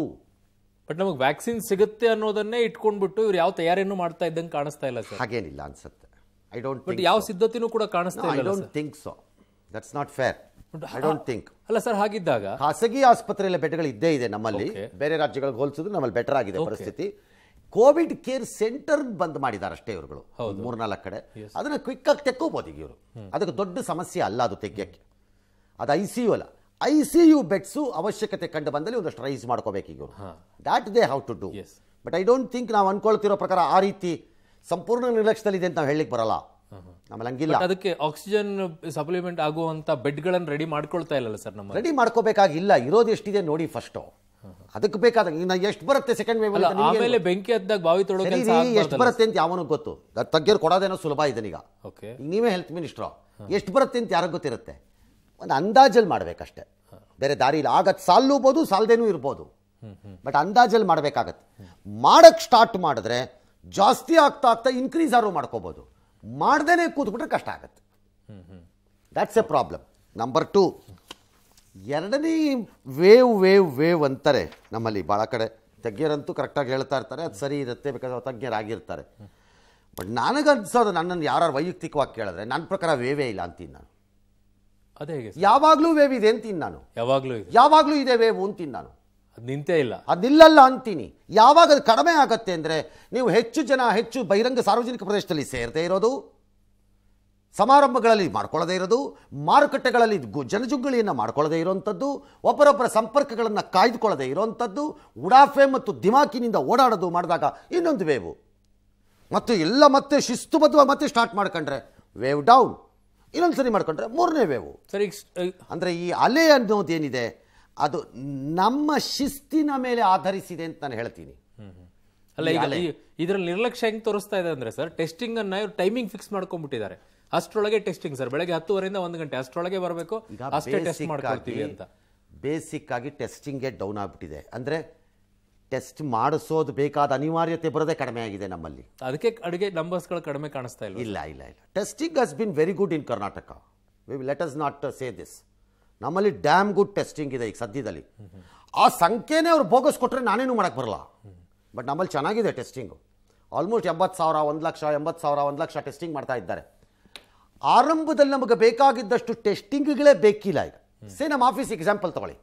S1: ಬಟ್ ನಮಗೆ ವ್ಯಾಕ್ಸಿನ್ ಸಿಗುತ್ತೆ ಅನ್ನೋದನ್ನೇ
S2: ಇಟ್ಕೊಂಡ್ಬಿಟ್ಟು ಇವ್ರು ಯಾವ ತಯಾರಿಯನ್ನು ಮಾಡ್ತಾ ಇದ್ದಂಗೆ
S1: ಕಾಣಿಸ್ತಾ ಇಲ್ಲ ಸರ್ ಹಾಗೇನಿಲ್ಲ ಅನ್ಸುತ್ತೆ ಐ ಡೋಂಟ್ ಬಟ್ ಯಾವ
S2: ಸಿದ್ಧತೆನೂ ಕೂಡ ಕಾಣಿಸ್ತಾ I don't
S1: think so that's not fair I don't think ಅಲ್ಲ ಸರ್ ಹಾಗಿದ್ದಾಗ ಖಾಸಗಿ ಆಸ್ಪತ್ರೆಯಲ್ಲಿ ಬೆಡ್ಗಳು ಇದ್ದೇ ಇದೆ ನಮ್ಮಲ್ಲಿ ಬೇರೆ ರಾಜ್ಯಗಳಿಗೆ ಹೋಲಿಸಿದ್ರೆ ನಮ್ಮಲ್ಲಿ ಬೆಟರ್ ಆಗಿದೆ ಪರಿಸ್ಥಿತಿ ಕೋವಿಡ್ ಕೇರ್ ಸೆಂಟರ್ ಬಂದ್ ಮಾಡಿದ್ದಾರೆ ಅಷ್ಟೇ ಇವರುಗಳು ಮೂರ್ನಾಲ್ಕು ಕಡೆ ಅದನ್ನ ಕ್ವಿಕ್ ಆಗಿ ತೆಕ್ಕೋಬೋದು ಈಗ ಇವರು ಅದಕ್ಕೆ ದೊಡ್ಡ ಸಮಸ್ಯೆ ಅಲ್ಲ ಅದು ತೆಗ್ಯಕ್ಕೆ ಅದು ಐ ಸಿ ಯು ಅಲ್ಲ ಐ ಸಿ ಯು ಬೆಡ್ಸು ಅವಶ್ಯಕತೆ ಕಂಡು ಬಂದಲ್ಲಿ ಒಂದಷ್ಟು ರೈಸ್ ಮಾಡ್ಕೋಬೇಕು ಈಗ that they how to do but I don't think ನಾವು ಅನ್ಕೊಳ್ತಿರೋ ಪ್ರಕಾರ ಆ ರೀತಿ ಸಂಪೂರ್ಣ ನಿರ್ಲಕ್ಷ್ಯದಲ್ಲಿದೆ ಅಂತ ನಾವು ಹೇಳಲಿಕ್ಕೆ ಬರಲ್ಲ ಆಮೇಲೆ ಹಂಗಿಲ್ಲ
S2: ಅದಕ್ಕೆ ಆಕ್ಸಿಜನ್ ಸಪ್ಲಿಮೆಂಟ್ ಆಗುವಂತ ಬೆಡ್ ಗಳನ್ನು ರೆಡಿ ಮಾಡ್ಕೊಳ್ತಾ ಇಲ್ಲಲ್ಲ ಸರ್ ನಮ್ಮ
S1: ರೆಡಿ ಮಾಡ್ಕೋಬೇಕಾಗಿಲ್ಲ ಇರೋದು ಎಷ್ಟಿದೆ ನೋಡಿ ಫಸ್ಟು ಅದಕ್ಕೆ ಬೇಕಾದ ಎಷ್ಟು ಬರುತ್ತೆ ಸೆಕೆಂಡ್ ವೇವ್ ಆಮೇಲೆ
S2: ಬೆಂಕಿ ಎದ್ದಾಗ ಬಾವಿ ತೊಡೋದು ಎಷ್ಟು ಬರುತ್ತೆ
S1: ಅಂತ ಯಾವನು ಗೊತ್ತು ತಗ್ಗಿರು ಕೊಡೋದೇನೋ ಸುಲಭ ಇದನ್ನೀಗ ಓಕೆ ನೀವೇ ಹೆಲ್ತ್ ಮಿನಿಸ್ಟರ್ ಎಷ್ಟು ಬರುತ್ತೆ ಅಂತ ಯಾರಿಗೂ ಗೊತ್ತಿರುತ್ತೆ ಒಂದು ಅಂದಾಜಲ್ಲಿ ಮಾಡ್ಬೇಕಷ್ಟೆ ಬೇರೆ ದಾರಿ ಇಲ್ಲ ಆಗತ್ತೆ ಸಾಲ್ಲೂಬೋದು ಸಾಲದೇನೂ ಇರ್ಬೋದು ಬಟ್ ಅಂದಾಜಲ್ಲಿ ಮಾಡಬೇಕಾಗತ್ತೆ ಮಾಡಕ್ ಸ್ಟಾರ್ಟ್ ಮಾಡಿದ್ರೆ ಜಾಸ್ತಿ ಆಗ್ತಾ ಆಗ್ತಾ ಇನ್ಕ್ರೀಸ್ ಆರು ಮಾಡ್ಕೋಬೋದು ಮಾಡ್ದೇನೆ ಕೂತ್ಬಿಟ್ರೆ ಕಷ್ಟ ಆಗುತ್ತೆ that's a problem number two ಎರಡನೇ ವೇವ್ ವೇವ್ ವೇವ್ ಅಂತಾರೆ ನಮ್ಮಲ್ಲಿ ಭಾಳ ಕಡೆ ತಜ್ಞರಂತೂ ಕರೆಕ್ಟಾಗಿ ಹೇಳ್ತಾ ಇರ್ತಾರೆ ಅದು ಸರಿ ಇರುತ್ತೆ ಬೇಕಾದ್ರೆ ತಜ್ಞರಾಗಿರ್ತಾರೆ ಬಟ್ ನನಗನ್ಸೋದು ನನ್ನನ್ನು ಯಾರು ವೈಯಕ್ತಿಕವಾಗಿ ಕೇಳಿದ್ರೆ ನನ್ನ ಪ್ರಕಾರ ವೇವೇ ಇಲ್ಲ ಅಂತೀನಿ ನಾನು ಅದೇ ಯಾವಾಗಲೂ ವೇವ್ ಇದೆ ಅಂತೀನಿ ನಾನು ಯಾವಾಗಲೂ ಯಾವಾಗಲೂ ಇದೆ ವೇವ್ ಅಂತೀನಿ ನಾನು ನಿಂತೇ ಇಲ್ಲ ಅದಿಲ್ಲಲ್ಲ ಅಂತೀನಿ ಯಾವಾಗ ಅದು ಕಡಿಮೆ ಆಗತ್ತೆ ಅಂದರೆ ನೀವು ಹೆಚ್ಚು ಜನ ಹೆಚ್ಚು ಬಹಿರಂಗ ಸಾರ್ವಜನಿಕ ಪ್ರದೇಶದಲ್ಲಿ ಸೇರದೇ ಇರೋದು ಸಮಾರಂಭಗಳಲ್ಲಿ ಮಾಡ್ಕೊಳ್ಳದೇ ಇರೋದು ಮಾರುಕಟ್ಟೆಗಳಲ್ಲಿ ಗು ಮಾಡ್ಕೊಳ್ಳದೇ ಇರೋವಂಥದ್ದು ಒಬ್ಬರೊಬ್ಬರ ಸಂಪರ್ಕಗಳನ್ನು ಕಾಯ್ದುಕೊಳ್ಳದೇ ಇರೋವಂಥದ್ದು ಉಡಾಫೆ ಮತ್ತು ದಿಮಾಕಿನಿಂದ ಓಡಾಡೋದು ಮಾಡಿದಾಗ ಇನ್ನೊಂದು ವೇವು ಮತ್ತು ಎಲ್ಲ ಮತ್ತೆ ಶಿಸ್ತು ಮತ್ತೆ ಸ್ಟಾರ್ಟ್ ಮಾಡ್ಕೊಂಡ್ರೆ ವೇವ್ ಡೌನ್ ಇನ್ನೊಂದು ಸರಿ ಮಾಡ್ಕೊಂಡ್ರೆ ಮೂರನೇ ವೇವು ಸರಿ ಅಂದರೆ ಈ ಅಲೆ ಅನ್ನೋದೇನಿದೆ ಅದು ನಮ್ಮ ಶಿಸ್ತಿನ ಮೇಲೆ ಆಧರಿಸಿದೆ ಅಂತ ನಾನು ಹೇಳ್ತೀನಿ ಅಲ್ಲ ಈಗ
S2: ಇದರಲ್ಲಿ ನಿರ್ಲಕ್ಷ್ಯ ಹೆಂಗ್ ತೋರಿಸ್ತಾ ಇದೆ ಅಂದ್ರೆ ಸರ್ ಟೆಸ್ಟಿಂಗ್ ಅನ್ನ ಇವ್ರು ಟೈಮಿಂಗ್ ಫಿಕ್ಸ್ ಮಾಡ್ಕೊಂಡ್ಬಿಟ್ಟಿದ್ದಾರೆ ಅಷ್ಟರೊಳಗೆ ಟೆಸ್ಟಿಂಗ್ ಸರ್ ಬೆಳಗ್ಗೆ ಹತ್ತುವರೆಯಿಂದ ಒಂದು ಗಂಟೆ ಅಷ್ಟರೊಳಗೆ ಬರಬೇಕು ಅಷ್ಟೇ ಟೆಸ್ಟ್ ಮಾಡ್ಕೊಳ್ತೀವಿ ಅಂತ
S1: ಬೇಸಿಕ್ ಆಗಿ ಟೆಸ್ಟಿಂಗೇ ಡೌನ್ ಆಗ್ಬಿಟ್ಟಿದೆ ಅಂದ್ರೆ ಟೆಸ್ಟ್ ಮಾಡಿಸೋದು ಬೇಕಾದ ಅನಿವಾರ್ಯತೆ ಬರೋದೇ ಕಡಿಮೆ ಆಗಿದೆ ನಮ್ಮಲ್ಲಿ ಅದಕ್ಕೆ ಅಡುಗೆ ನಂಬರ್ಸ್ಗಳು ಕಡಿಮೆ ಕಾಣಿಸ್ತಾ ಇಲ್ಲ ಇಲ್ಲ ಇಲ್ಲ ಇಲ್ಲ testing has been very good in Karnataka we let us not say this ನಮ್ಮಲ್ಲಿ ಡ್ಯಾಮ್ ಗುಡ್ ಟೆಸ್ಟಿಂಗ್ ಇದೆ ಈಗ ಸದ್ಯದಲ್ಲಿ ಆ ಸಂಖ್ಯೆನೇ ಅವ್ರು ಬೋಗಸ್ ಕೊಟ್ಟರೆ ನಾನೇನು ಮಾಡೋಕ್ಕೆ ಬರಲ್ಲ ಬಟ್ ನಮ್ಮಲ್ಲಿ ಚೆನ್ನಾಗಿದೆ ಟೆಸ್ಟಿಂಗು ಆಲ್ಮೋಸ್ಟ್ ಎಂಬತ್ತು ಸಾವಿರ ಒಂದು ಲಕ್ಷ ಎಂಬತ್ತು ಸಾವಿರ ಒಂದು ಲಕ್ಷ ಟೆಸ್ಟಿಂಗ್ ಮಾಡ್ತಾ ಇದ್ದಾರೆ ಆರಂಭದಲ್ಲಿ ನಮಗೆ ಬೇಕಾಗಿದ್ದಷ್ಟು ಟೆಸ್ಟಿಂಗ್ಗಳೇ ಬೇಕಿಲ್ಲ ಈಗ ಸೇ ನಮ್ಮ ಆಫೀಸ್ ಎಕ್ಸಾಂಪಲ್ ತಗೊಳ್ಳಿ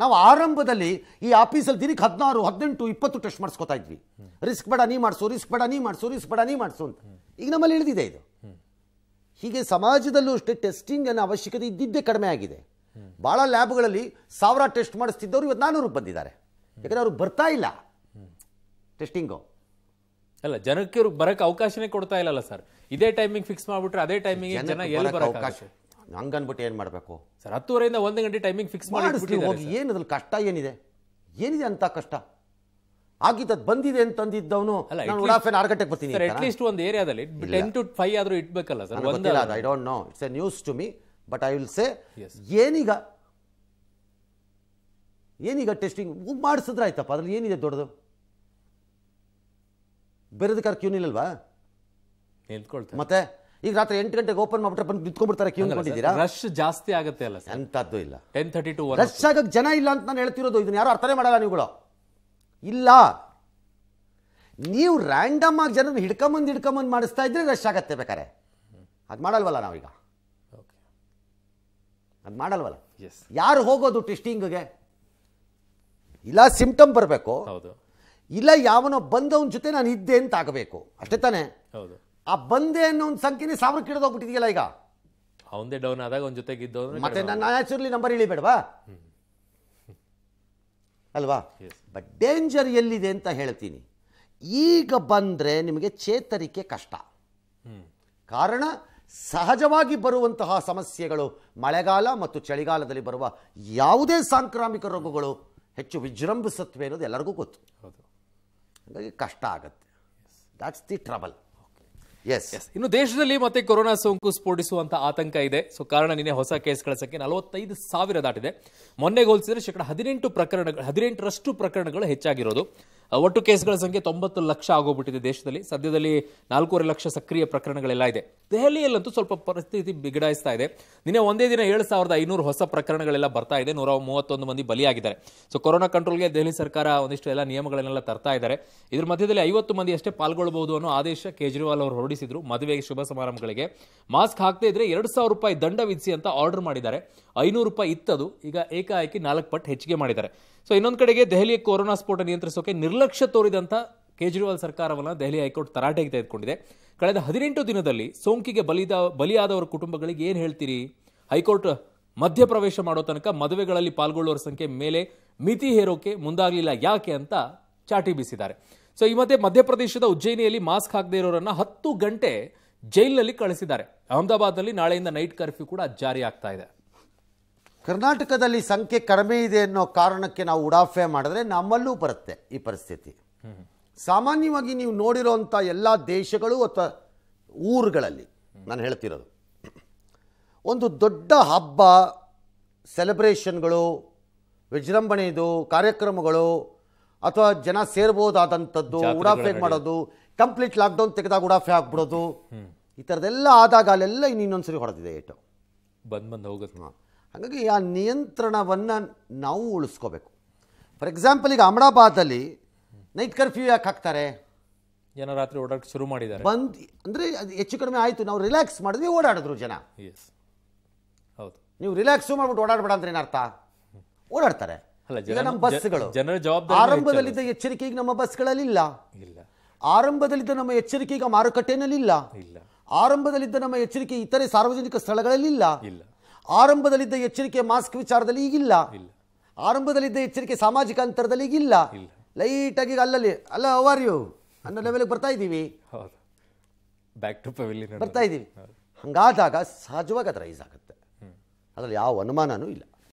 S1: ನಾವು ಆರಂಭದಲ್ಲಿ ಈ ಆಫೀಸಲ್ಲಿ ದಿನಕ್ಕೆ ಹದಿನಾರು ಹದಿನೆಂಟು ಇಪ್ಪತ್ತು ಟೆಸ್ಟ್ ಮಾಡಿಸ್ಕೊತಾ ಇದ್ವಿ ರಿಸ್ಕ್ ಬೇಡ ನೀ ಮಾಡಿಸು ರಿಸ್ಕ್ ಬೇಡ ನೀ ಮಾಡಿಸು ರಿಸ್ಕ್ ಬೇಡ ನೀ ಮಾಡಿಸು ಅಂತ ಈಗ ನಮ್ಮಲ್ಲಿ ಇಳಿದಿದೆ ಇದು ಹೀಗೆ ಸಮಾಜದಲ್ಲೂ ಅಷ್ಟೇ ಟೆಸ್ಟಿಂಗ್ ಅನ್ನೋ ಅವಶ್ಯಕತೆ ಇದ್ದಿದ್ದೇ ಕಡಿಮೆ ಆಗಿದೆ ಭಾಳ ಲ್ಯಾಬ್ಗಳಲ್ಲಿ ಸಾವಿರ ಟೆಸ್ಟ್ ಮಾಡಿಸ್ತಿದ್ದವರು ಇವತ್ತು ನಾನ್ನೂರು ಬಂದಿದ್ದಾರೆ ಯಾಕಂದ್ರೆ ಅವ್ರಿಗೆ ಬರ್ತಾ ಇಲ್ಲ ಟೆಸ್ಟಿಂಗು ಅಲ್ಲ ಜನಕ್ಕೆ ಇವ್ರಿಗೆ ಬರೋಕ್ಕೆ
S2: ಅವಕಾಶನೇ ಕೊಡ್ತಾ ಇಲ್ಲಲ್ಲ ಸರ್ ಇದೇ ಟೈಮಿಂಗ್ ಫಿಕ್ಸ್ ಮಾಡಿಬಿಟ್ರೆ ಅದೇ ಟೈಮಿಂಗ್ ಜನ ಎಲ್ಲಿ ಅವಕಾಶ
S1: ಹಂಗನ್ಬಿಟ್ಟು ಏನು ಮಾಡಬೇಕು ಸರ್ ಹತ್ತುವರೆಯಿಂದ ಒಂದು ಗಂಟೆ ಟೈಮಿಂಗ್ ಫಿಕ್ಸ್ ಮಾಡಿ ಹೋಗಿ ಏನು ಕಷ್ಟ ಏನಿದೆ ಏನಿದೆ ಅಂತ ಕಷ್ಟ ಅದು ಬಂದಿದೆ ಅಂತಂದಿದ್ದವನು ಅಲ್ಲ ಆರು ಗಂಟೆಗೆ ಬರ್ತೀನಿ ಅಟ್ಲೀಸ್ಟ್
S2: ಒಂದು ಏರಿಯಾದಲ್ಲಿ ಟೆನ್ ಟು ಫೈವ್ ಆದರೂ ಇಟ್ಬೇಕಲ್ಲ sir
S1: I don't know it's a news to me but I will say ಏನೀಗ ಏನೀಗ ಟೆಸ್ಟಿಂಗ್ ಮಾಡಿಸಿದ್ರೆ ಆಯ್ತಪ್ಪ ಅದ್ರಲ್ಲಿ ಏನಿದೆ ದೊಡ್ಡದು ಬೇರೆದಕ್ಕಾರ ಕ್ಯೂ ನಿಲ್ಲಲ್ವಾ ಮತ್ತೆ ಈಗ ರಾತ್ರಿ ಎಂಟು ಗಂಟೆಗೆ ಓಪನ್ ಮಾಡ್ಬಿಟ್ರೆ ಬಂದು ನಿಂತ್ಕೊಂಡ್ಬಿಡ್ತಾರೆ ಕ್ಯೂ ನಿಂತ್ಕೊಂಡಿದ್ದೀರಾ ರಶ್
S2: ಜಾಸ್ತಿ ಆಗುತ್ತೆ ಅಲ್ಲ ಎಂಥದ್ದು ಇಲ್ಲ ಟೆನ್ ತರ್ಟಿ ಟು ರಶ್
S1: ಆಗಕ್ಕೆ ಜನ ಇಲ್ಲ ಅಂತ ನಾನು ಹೇಳ್ತಿರೋದು ಇದನ್ನ ಯಾರು ಅರ್ಥನೇ ಮಾಡಲ್ಲ ನೀವುಗಳು ಇಲ್ಲ ನೀವು ರ್ಯಾಂಡಮ್ ಆಗಿ ಜನರನ್ನ ಹಿಡ್ಕೊಂಬಂದು ಹಿಡ್ಕೊಂಬಂದು ಮಾಡಿಸ್ತಾ ಇದ್ರೆ ರಶ್ ಆಗತ್ತೆ ಬೇಕಾರೆ ಅದು ಮಾಡಲ್ವಲ್ಲ ನಾವೀಗ ಅದು ಮಾಡಲ್ವಲ್ಲ ಯಾರು ಹೋಗೋದು ಟೆಸ್ಟಿಂಗ್ಗೆ ಇಲ್ಲ ಸಿಂಪ್ಟಮ್ ಬರಬೇಕು ಇಲ್ಲ ಯಾವನೋ ಬಂದವನ ಜೊತೆ ನಾನು ಇದ್ದೆ ಅಂತ ಆಗಬೇಕು ಅಷ್ಟೇ ತಾನೇ ಆ ಬಂದೆ ಅನ್ನೋ ಒಂದು ಸಂಖ್ಯೆ ಸಾವಿರ ಕಿಡ್ದೋಗ್ಬಿಟ್ಟಿದೆಯಲ್ಲ ಈಗ
S2: ಅವಂದೇ ಡೌನ್ ಆದಾಗ ಒಂದು ಜೊತೆಗೆ ಇದ್ದು ಮತ್ತೆ ನನ್ನ
S1: ನ್ಯಾಚುರಲಿ ನಂಬರ್ ಇಳಿಬೇಡವಾ ಅಲ್ವಾ ಬಟ್ ಡೇಂಜರ್ ಎಲ್ಲಿದೆ ಅಂತ ಹೇಳ್ತೀನಿ ಈಗ ಬಂದರೆ ನಿಮಗೆ ಚೇತರಿಕೆ ಕಷ್ಟ ಕಾರಣ ಸಹಜವಾಗಿ ಬರುವಂತಹ ಸಮಸ್ಯೆಗಳು ಮಳೆಗಾಲ ಮತ್ತು ಚಳಿಗಾಲದಲ್ಲಿ ಬರುವ ಯಾವುದೇ ಸಾಂಕ್ರಾಮಿಕ ರೋಗಗಳು ಹೆಚ್ಚು ವಿಜೃಂಭಿಸುತ್ತವೆ ಅನ್ನೋದು ಎಲ್ಲರಿಗೂ ಗೊತ್ತು ಹೌದು ಹಾಗಾಗಿ ಕಷ್ಟ ಆಗುತ್ತೆ that's the trouble yes yes
S2: ಇನ್ನು ದೇಶದಲ್ಲಿ ಮತ್ತೆ ಕೊರೋನಾ ಸೋಂಕು ಸ್ಫೋಟಿಸುವಂತ ಆತಂಕ ಇದೆ ಸೊ ಕಾರಣ ನಿನ್ನೆ ಹೊಸ ಕೇಸ್ಗಳ ಸಂಖ್ಯೆ ನಲವತ್ತೈದು ಸಾವಿರ ದಾಟಿದೆ ಮೊನ್ನೆ ಹೋಲಿಸಿದ್ರೆ ಶೇಕಡ ಹದಿನೆಂಟು ಪ್ರಕರಣಗಳು ಹದಿನೆಂಟರಷ್ಟು ಪ್ರಕರಣಗಳು ಹೆಚ್ಚಾಗಿರೋದು ಒಟ್ಟು ಕೇಸ್ಗಳ ಸಂಖ್ಯೆ ತೊಂಬತ್ತು ಲಕ್ಷ ಆಗೋಗ್ಬಿಟ್ಟಿದೆ ದೇಶದಲ್ಲಿ ಸದ್ಯದಲ್ಲಿ ನಾಲ್ಕೂವರೆ ಲಕ್ಷ ಸಕ್ರಿಯ ಪ್ರಕರಣಗಳೆಲ್ಲ ಇದೆ ದೆಹಲಿಯಲ್ಲಂತೂ ಸ್ವಲ್ಪ ಪರಿಸ್ಥಿತಿ ಬಿಗಡಾಯಿಸ್ತಾ ಇದೆ ನಿನ್ನೆ ಒಂದೇ ದಿನ ಏಳು ಸಾವಿರದ ಐನೂರು ಹೊಸ ಪ್ರಕರಣಗಳೆಲ್ಲ ಬರ್ತಾ ಇದೆ ನೂರ ಮೂವತ್ತೊಂದು ಮಂದಿ ಬಲಿಯಾಗಿದ್ದಾರೆ ಸೊ ಕೊರೋನಾ ಕಂಟ್ರೋಲ್ಗೆ ದೆಹಲಿ ಸರ್ಕಾರ ಒಂದಿಷ್ಟು ಎಲ್ಲ ನಿಯಮಗಳನ್ನೆಲ್ಲ ತರ್ತಾ ಇದ್ದಾರೆ ಇದ್ರ ಮಧ್ಯದಲ್ಲಿ ಐವತ್ತು ಮಂದಿ ಅಷ್ಟೇ ಪಾಲ್ಗೊಳ್ಳಬಹುದು ಅನ್ನೋ ಆದೇಶ ಕೇಜ್ರಿವಾಲ್ ಅವರು ಹೊರಡಿಸಿದ್ರು ಮದುವೆಗೆ ಶುಭ ಸಮಾರಂಭಗಳಿಗೆ ಮಾಸ್ಕ್ ಹಾಕದೇ ಇದ್ರೆ ಎರಡು ಸಾವಿರ ರೂಪಾಯಿ ದಂಡ ವಿಧಿಸಿ ಅಂತ ಆರ್ಡರ್ ಮಾಡಿದ್ದಾರೆ ಐನೂರು ರೂಪಾಯಿ ಇತ್ತದು ಈಗ ಏಕಾಏಕಿ ನಾಲ್ಕು ಪಟ್ಟು ಹೆಚ್ಚಿಗೆ ಮಾಡಿದ್ದಾರೆ ಸೊ ಇನ್ನೊಂದು ಕಡೆಗೆ ದೆಹಲಿಯ ಕೊರೋನಾ ಸ್ಫೋಟ ನಿಯಂತ್ರಿಸೋಕೆ ನಿರ್ಲಕ್ಷ್ಯ ತೋರಿದಂಥ ಕೇಜ್ರಿವಾಲ್ ಸರ್ಕಾರವನ್ನು ದೆಹಲಿ ಹೈಕೋರ್ಟ್ ತರಾಟೆಗೆ ತೆಗೆದುಕೊಂಡಿದೆ ಕಳೆದ ಹದಿನೆಂಟು ದಿನದಲ್ಲಿ ಸೋಂಕಿಗೆ ಬಲಿದ ಬಲಿಯಾದವರ ಕುಟುಂಬಗಳಿಗೆ ಏನು ಹೇಳ್ತೀರಿ ಹೈಕೋರ್ಟ್ ಮಧ್ಯಪ್ರವೇಶ ಮಾಡೋ ತನಕ ಮದುವೆಗಳಲ್ಲಿ ಪಾಲ್ಗೊಳ್ಳುವವರ ಸಂಖ್ಯೆ ಮೇಲೆ ಮಿತಿ ಹೇರೋಕೆ ಮುಂದಾಗಲಿಲ್ಲ ಯಾಕೆ ಅಂತ ಚಾಟಿ ಬೀಸಿದ್ದಾರೆ ಸೊ ಈ ಮಧ್ಯೆ ಮಧ್ಯಪ್ರದೇಶದ ಉಜ್ಜಯಿನಿಯಲ್ಲಿ ಮಾಸ್ಕ್ ಹಾಕದೇ ಇರೋರನ್ನ ಹತ್ತು ಗಂಟೆ ಜೈಲಿನಲ್ಲಿ ಕಳಿಸಿದ್ದಾರೆ ಅಹಮದಾಬಾದ್ನಲ್ಲಿ ನಾಳೆಯಿಂದ ನೈಟ್ ಕರ್ಫ್ಯೂ ಕೂಡ ಜಾರಿ ಆಗ್ತಾ
S1: ಇದೆ ಕರ್ನಾಟಕದಲ್ಲಿ ಸಂಖ್ಯೆ ಕಡಿಮೆ ಇದೆ ಅನ್ನೋ ಕಾರಣಕ್ಕೆ ನಾವು ಉಡಾಫೆ ಮಾಡಿದ್ರೆ ನಮ್ಮಲ್ಲೂ ಬರುತ್ತೆ ಈ ಪರಿಸ್ಥಿತಿ ಸಾಮಾನ್ಯವಾಗಿ ನೀವು ನೋಡಿರೋವಂಥ ಎಲ್ಲ ದೇಶಗಳು ಅಥವಾ ಊರುಗಳಲ್ಲಿ ನಾನು ಹೇಳ್ತಿರೋದು ಒಂದು ದೊಡ್ಡ ಹಬ್ಬ ಸೆಲೆಬ್ರೇಷನ್ಗಳು ವಿಜೃಂಭಣೆದು ಕಾರ್ಯಕ್ರಮಗಳು ಅಥವಾ ಜನ ಸೇರ್ಬೋದಾದಂಥದ್ದು ಉಡಾಫೆ ಮಾಡೋದು ಕಂಪ್ಲೀಟ್ ಲಾಕ್ಡೌನ್ ತೆಗೆದಾಗ ಉಡಾಫೆ ಆಗ್ಬಿಡೋದು ಈ ಥರದ್ದೆಲ್ಲ ಆದಾಗ ಅಲ್ಲೆಲ್ಲ ಇನ್ನೊಂದ್ಸರಿ ಹೊಡೆದಿದೆ ಏಟು ಬಂದು ಬಂದು ಹೋಗುತ್ತೆ ಹಾಗಾಗಿ ಆ ನಿಯಂತ್ರಣವನ್ನು ನಾವು ಉಳಿಸ್ಕೋಬೇಕು ಫಾರ್ ಎಕ್ಸಾಂಪಲ್ ಈಗ ಅಹಮದಾಬಾದಲ್ಲಿ ನೈಟ್ ಕರ್ಫ್ಯೂ ಯಾಕೆ ಹಾಕ್ತಾರೆ ಜನ ರಾತ್ರಿ ಓಡಾಡಕ್ಕೆ ಶುರು ಮಾಡಿದ್ದಾರೆ ಬಂದ್ ಅಂದರೆ ಅದು ಹೆಚ್ಚು ಕಡಿಮೆ ಆಯಿತು ನಾವು ರಿಲ್ಯಾಕ್ಸ್ ಮಾಡಿದ್ವಿ ಓಡಾಡಿದ್ರು ಜನ
S2: ಎಸ್ ಹೌದು
S1: ನೀವು ರಿಲ್ಯಾಕ್ಸು ಮಾಡ್ಬಿಟ್ಟು ಓಡಾಡಬೇಡ ಅಂದ್ರೆ ಏನರ್ಥ ಓಡಾಡ್ತಾರೆ ನಮ್ಮ ಬಸ್ಗಳು ಜನರ ಆರಂಭದಲ್ಲಿದ್ದ ಎಚ್ಚರಿಕೆ ಈಗ ನಮ್ಮ ಬಸ್ಗಳಲ್ಲಿ ಇಲ್ಲ ಇಲ್ಲ ಆರಂಭದಲ್ಲಿದ್ದ ನಮ್ಮ ಎಚ್ಚರಿಕೆ ಈಗ ಮಾರುಕಟ್ಟೆಯಲ್ಲಿ ಇಲ್ಲ ಇಲ್ಲ ಆರಂಭದಲ್ಲಿದ್ದ ನಮ್ಮ ಎಚ್ಚರಿಕೆ ಇತರೆ ಸಾರ್ವಜನಿಕ ಸ್ಥಳಗಳಲ್ಲಿ ಇಲ್ಲ ಇಲ್ಲ ಆರಂಭದಲ್ಲಿದ್ದ ಎಚ್ಚರಿಕೆ ಮಾಸ್ಕ್ ವಿಚಾರದಲ್ಲಿ ಈಗಿಲ್ಲ ಆರಂಭದಲ್ಲಿದ್ದ ಎಚ್ಚರಿಕೆ ಸಾಮಾಜಿಕ ಅಂತರದಲ್ಲಿ ಈಗಿಲ್ಲ ಆಗಿ ಅಲ್ಲಲ್ಲಿ ಅಲ್ಲ ಅವರ್ ಯು ಅನ್ನೋ ಲೆವೆಲ್ಗೆ ಬರ್ತಾ ಇದ್ದೀವಿ
S2: ಬ್ಯಾಕ್ ಟು ಬರ್ತಾ ಇದ್ದೀವಿ
S1: ಹಂಗಾದಾಗ ಸಹಜವಾಗಿ ಅದು ರೈಸ್ ಆಗುತ್ತೆ ಅದರಲ್ಲಿ ಯಾವ ಅನುಮಾನನೂ ಇಲ್ಲ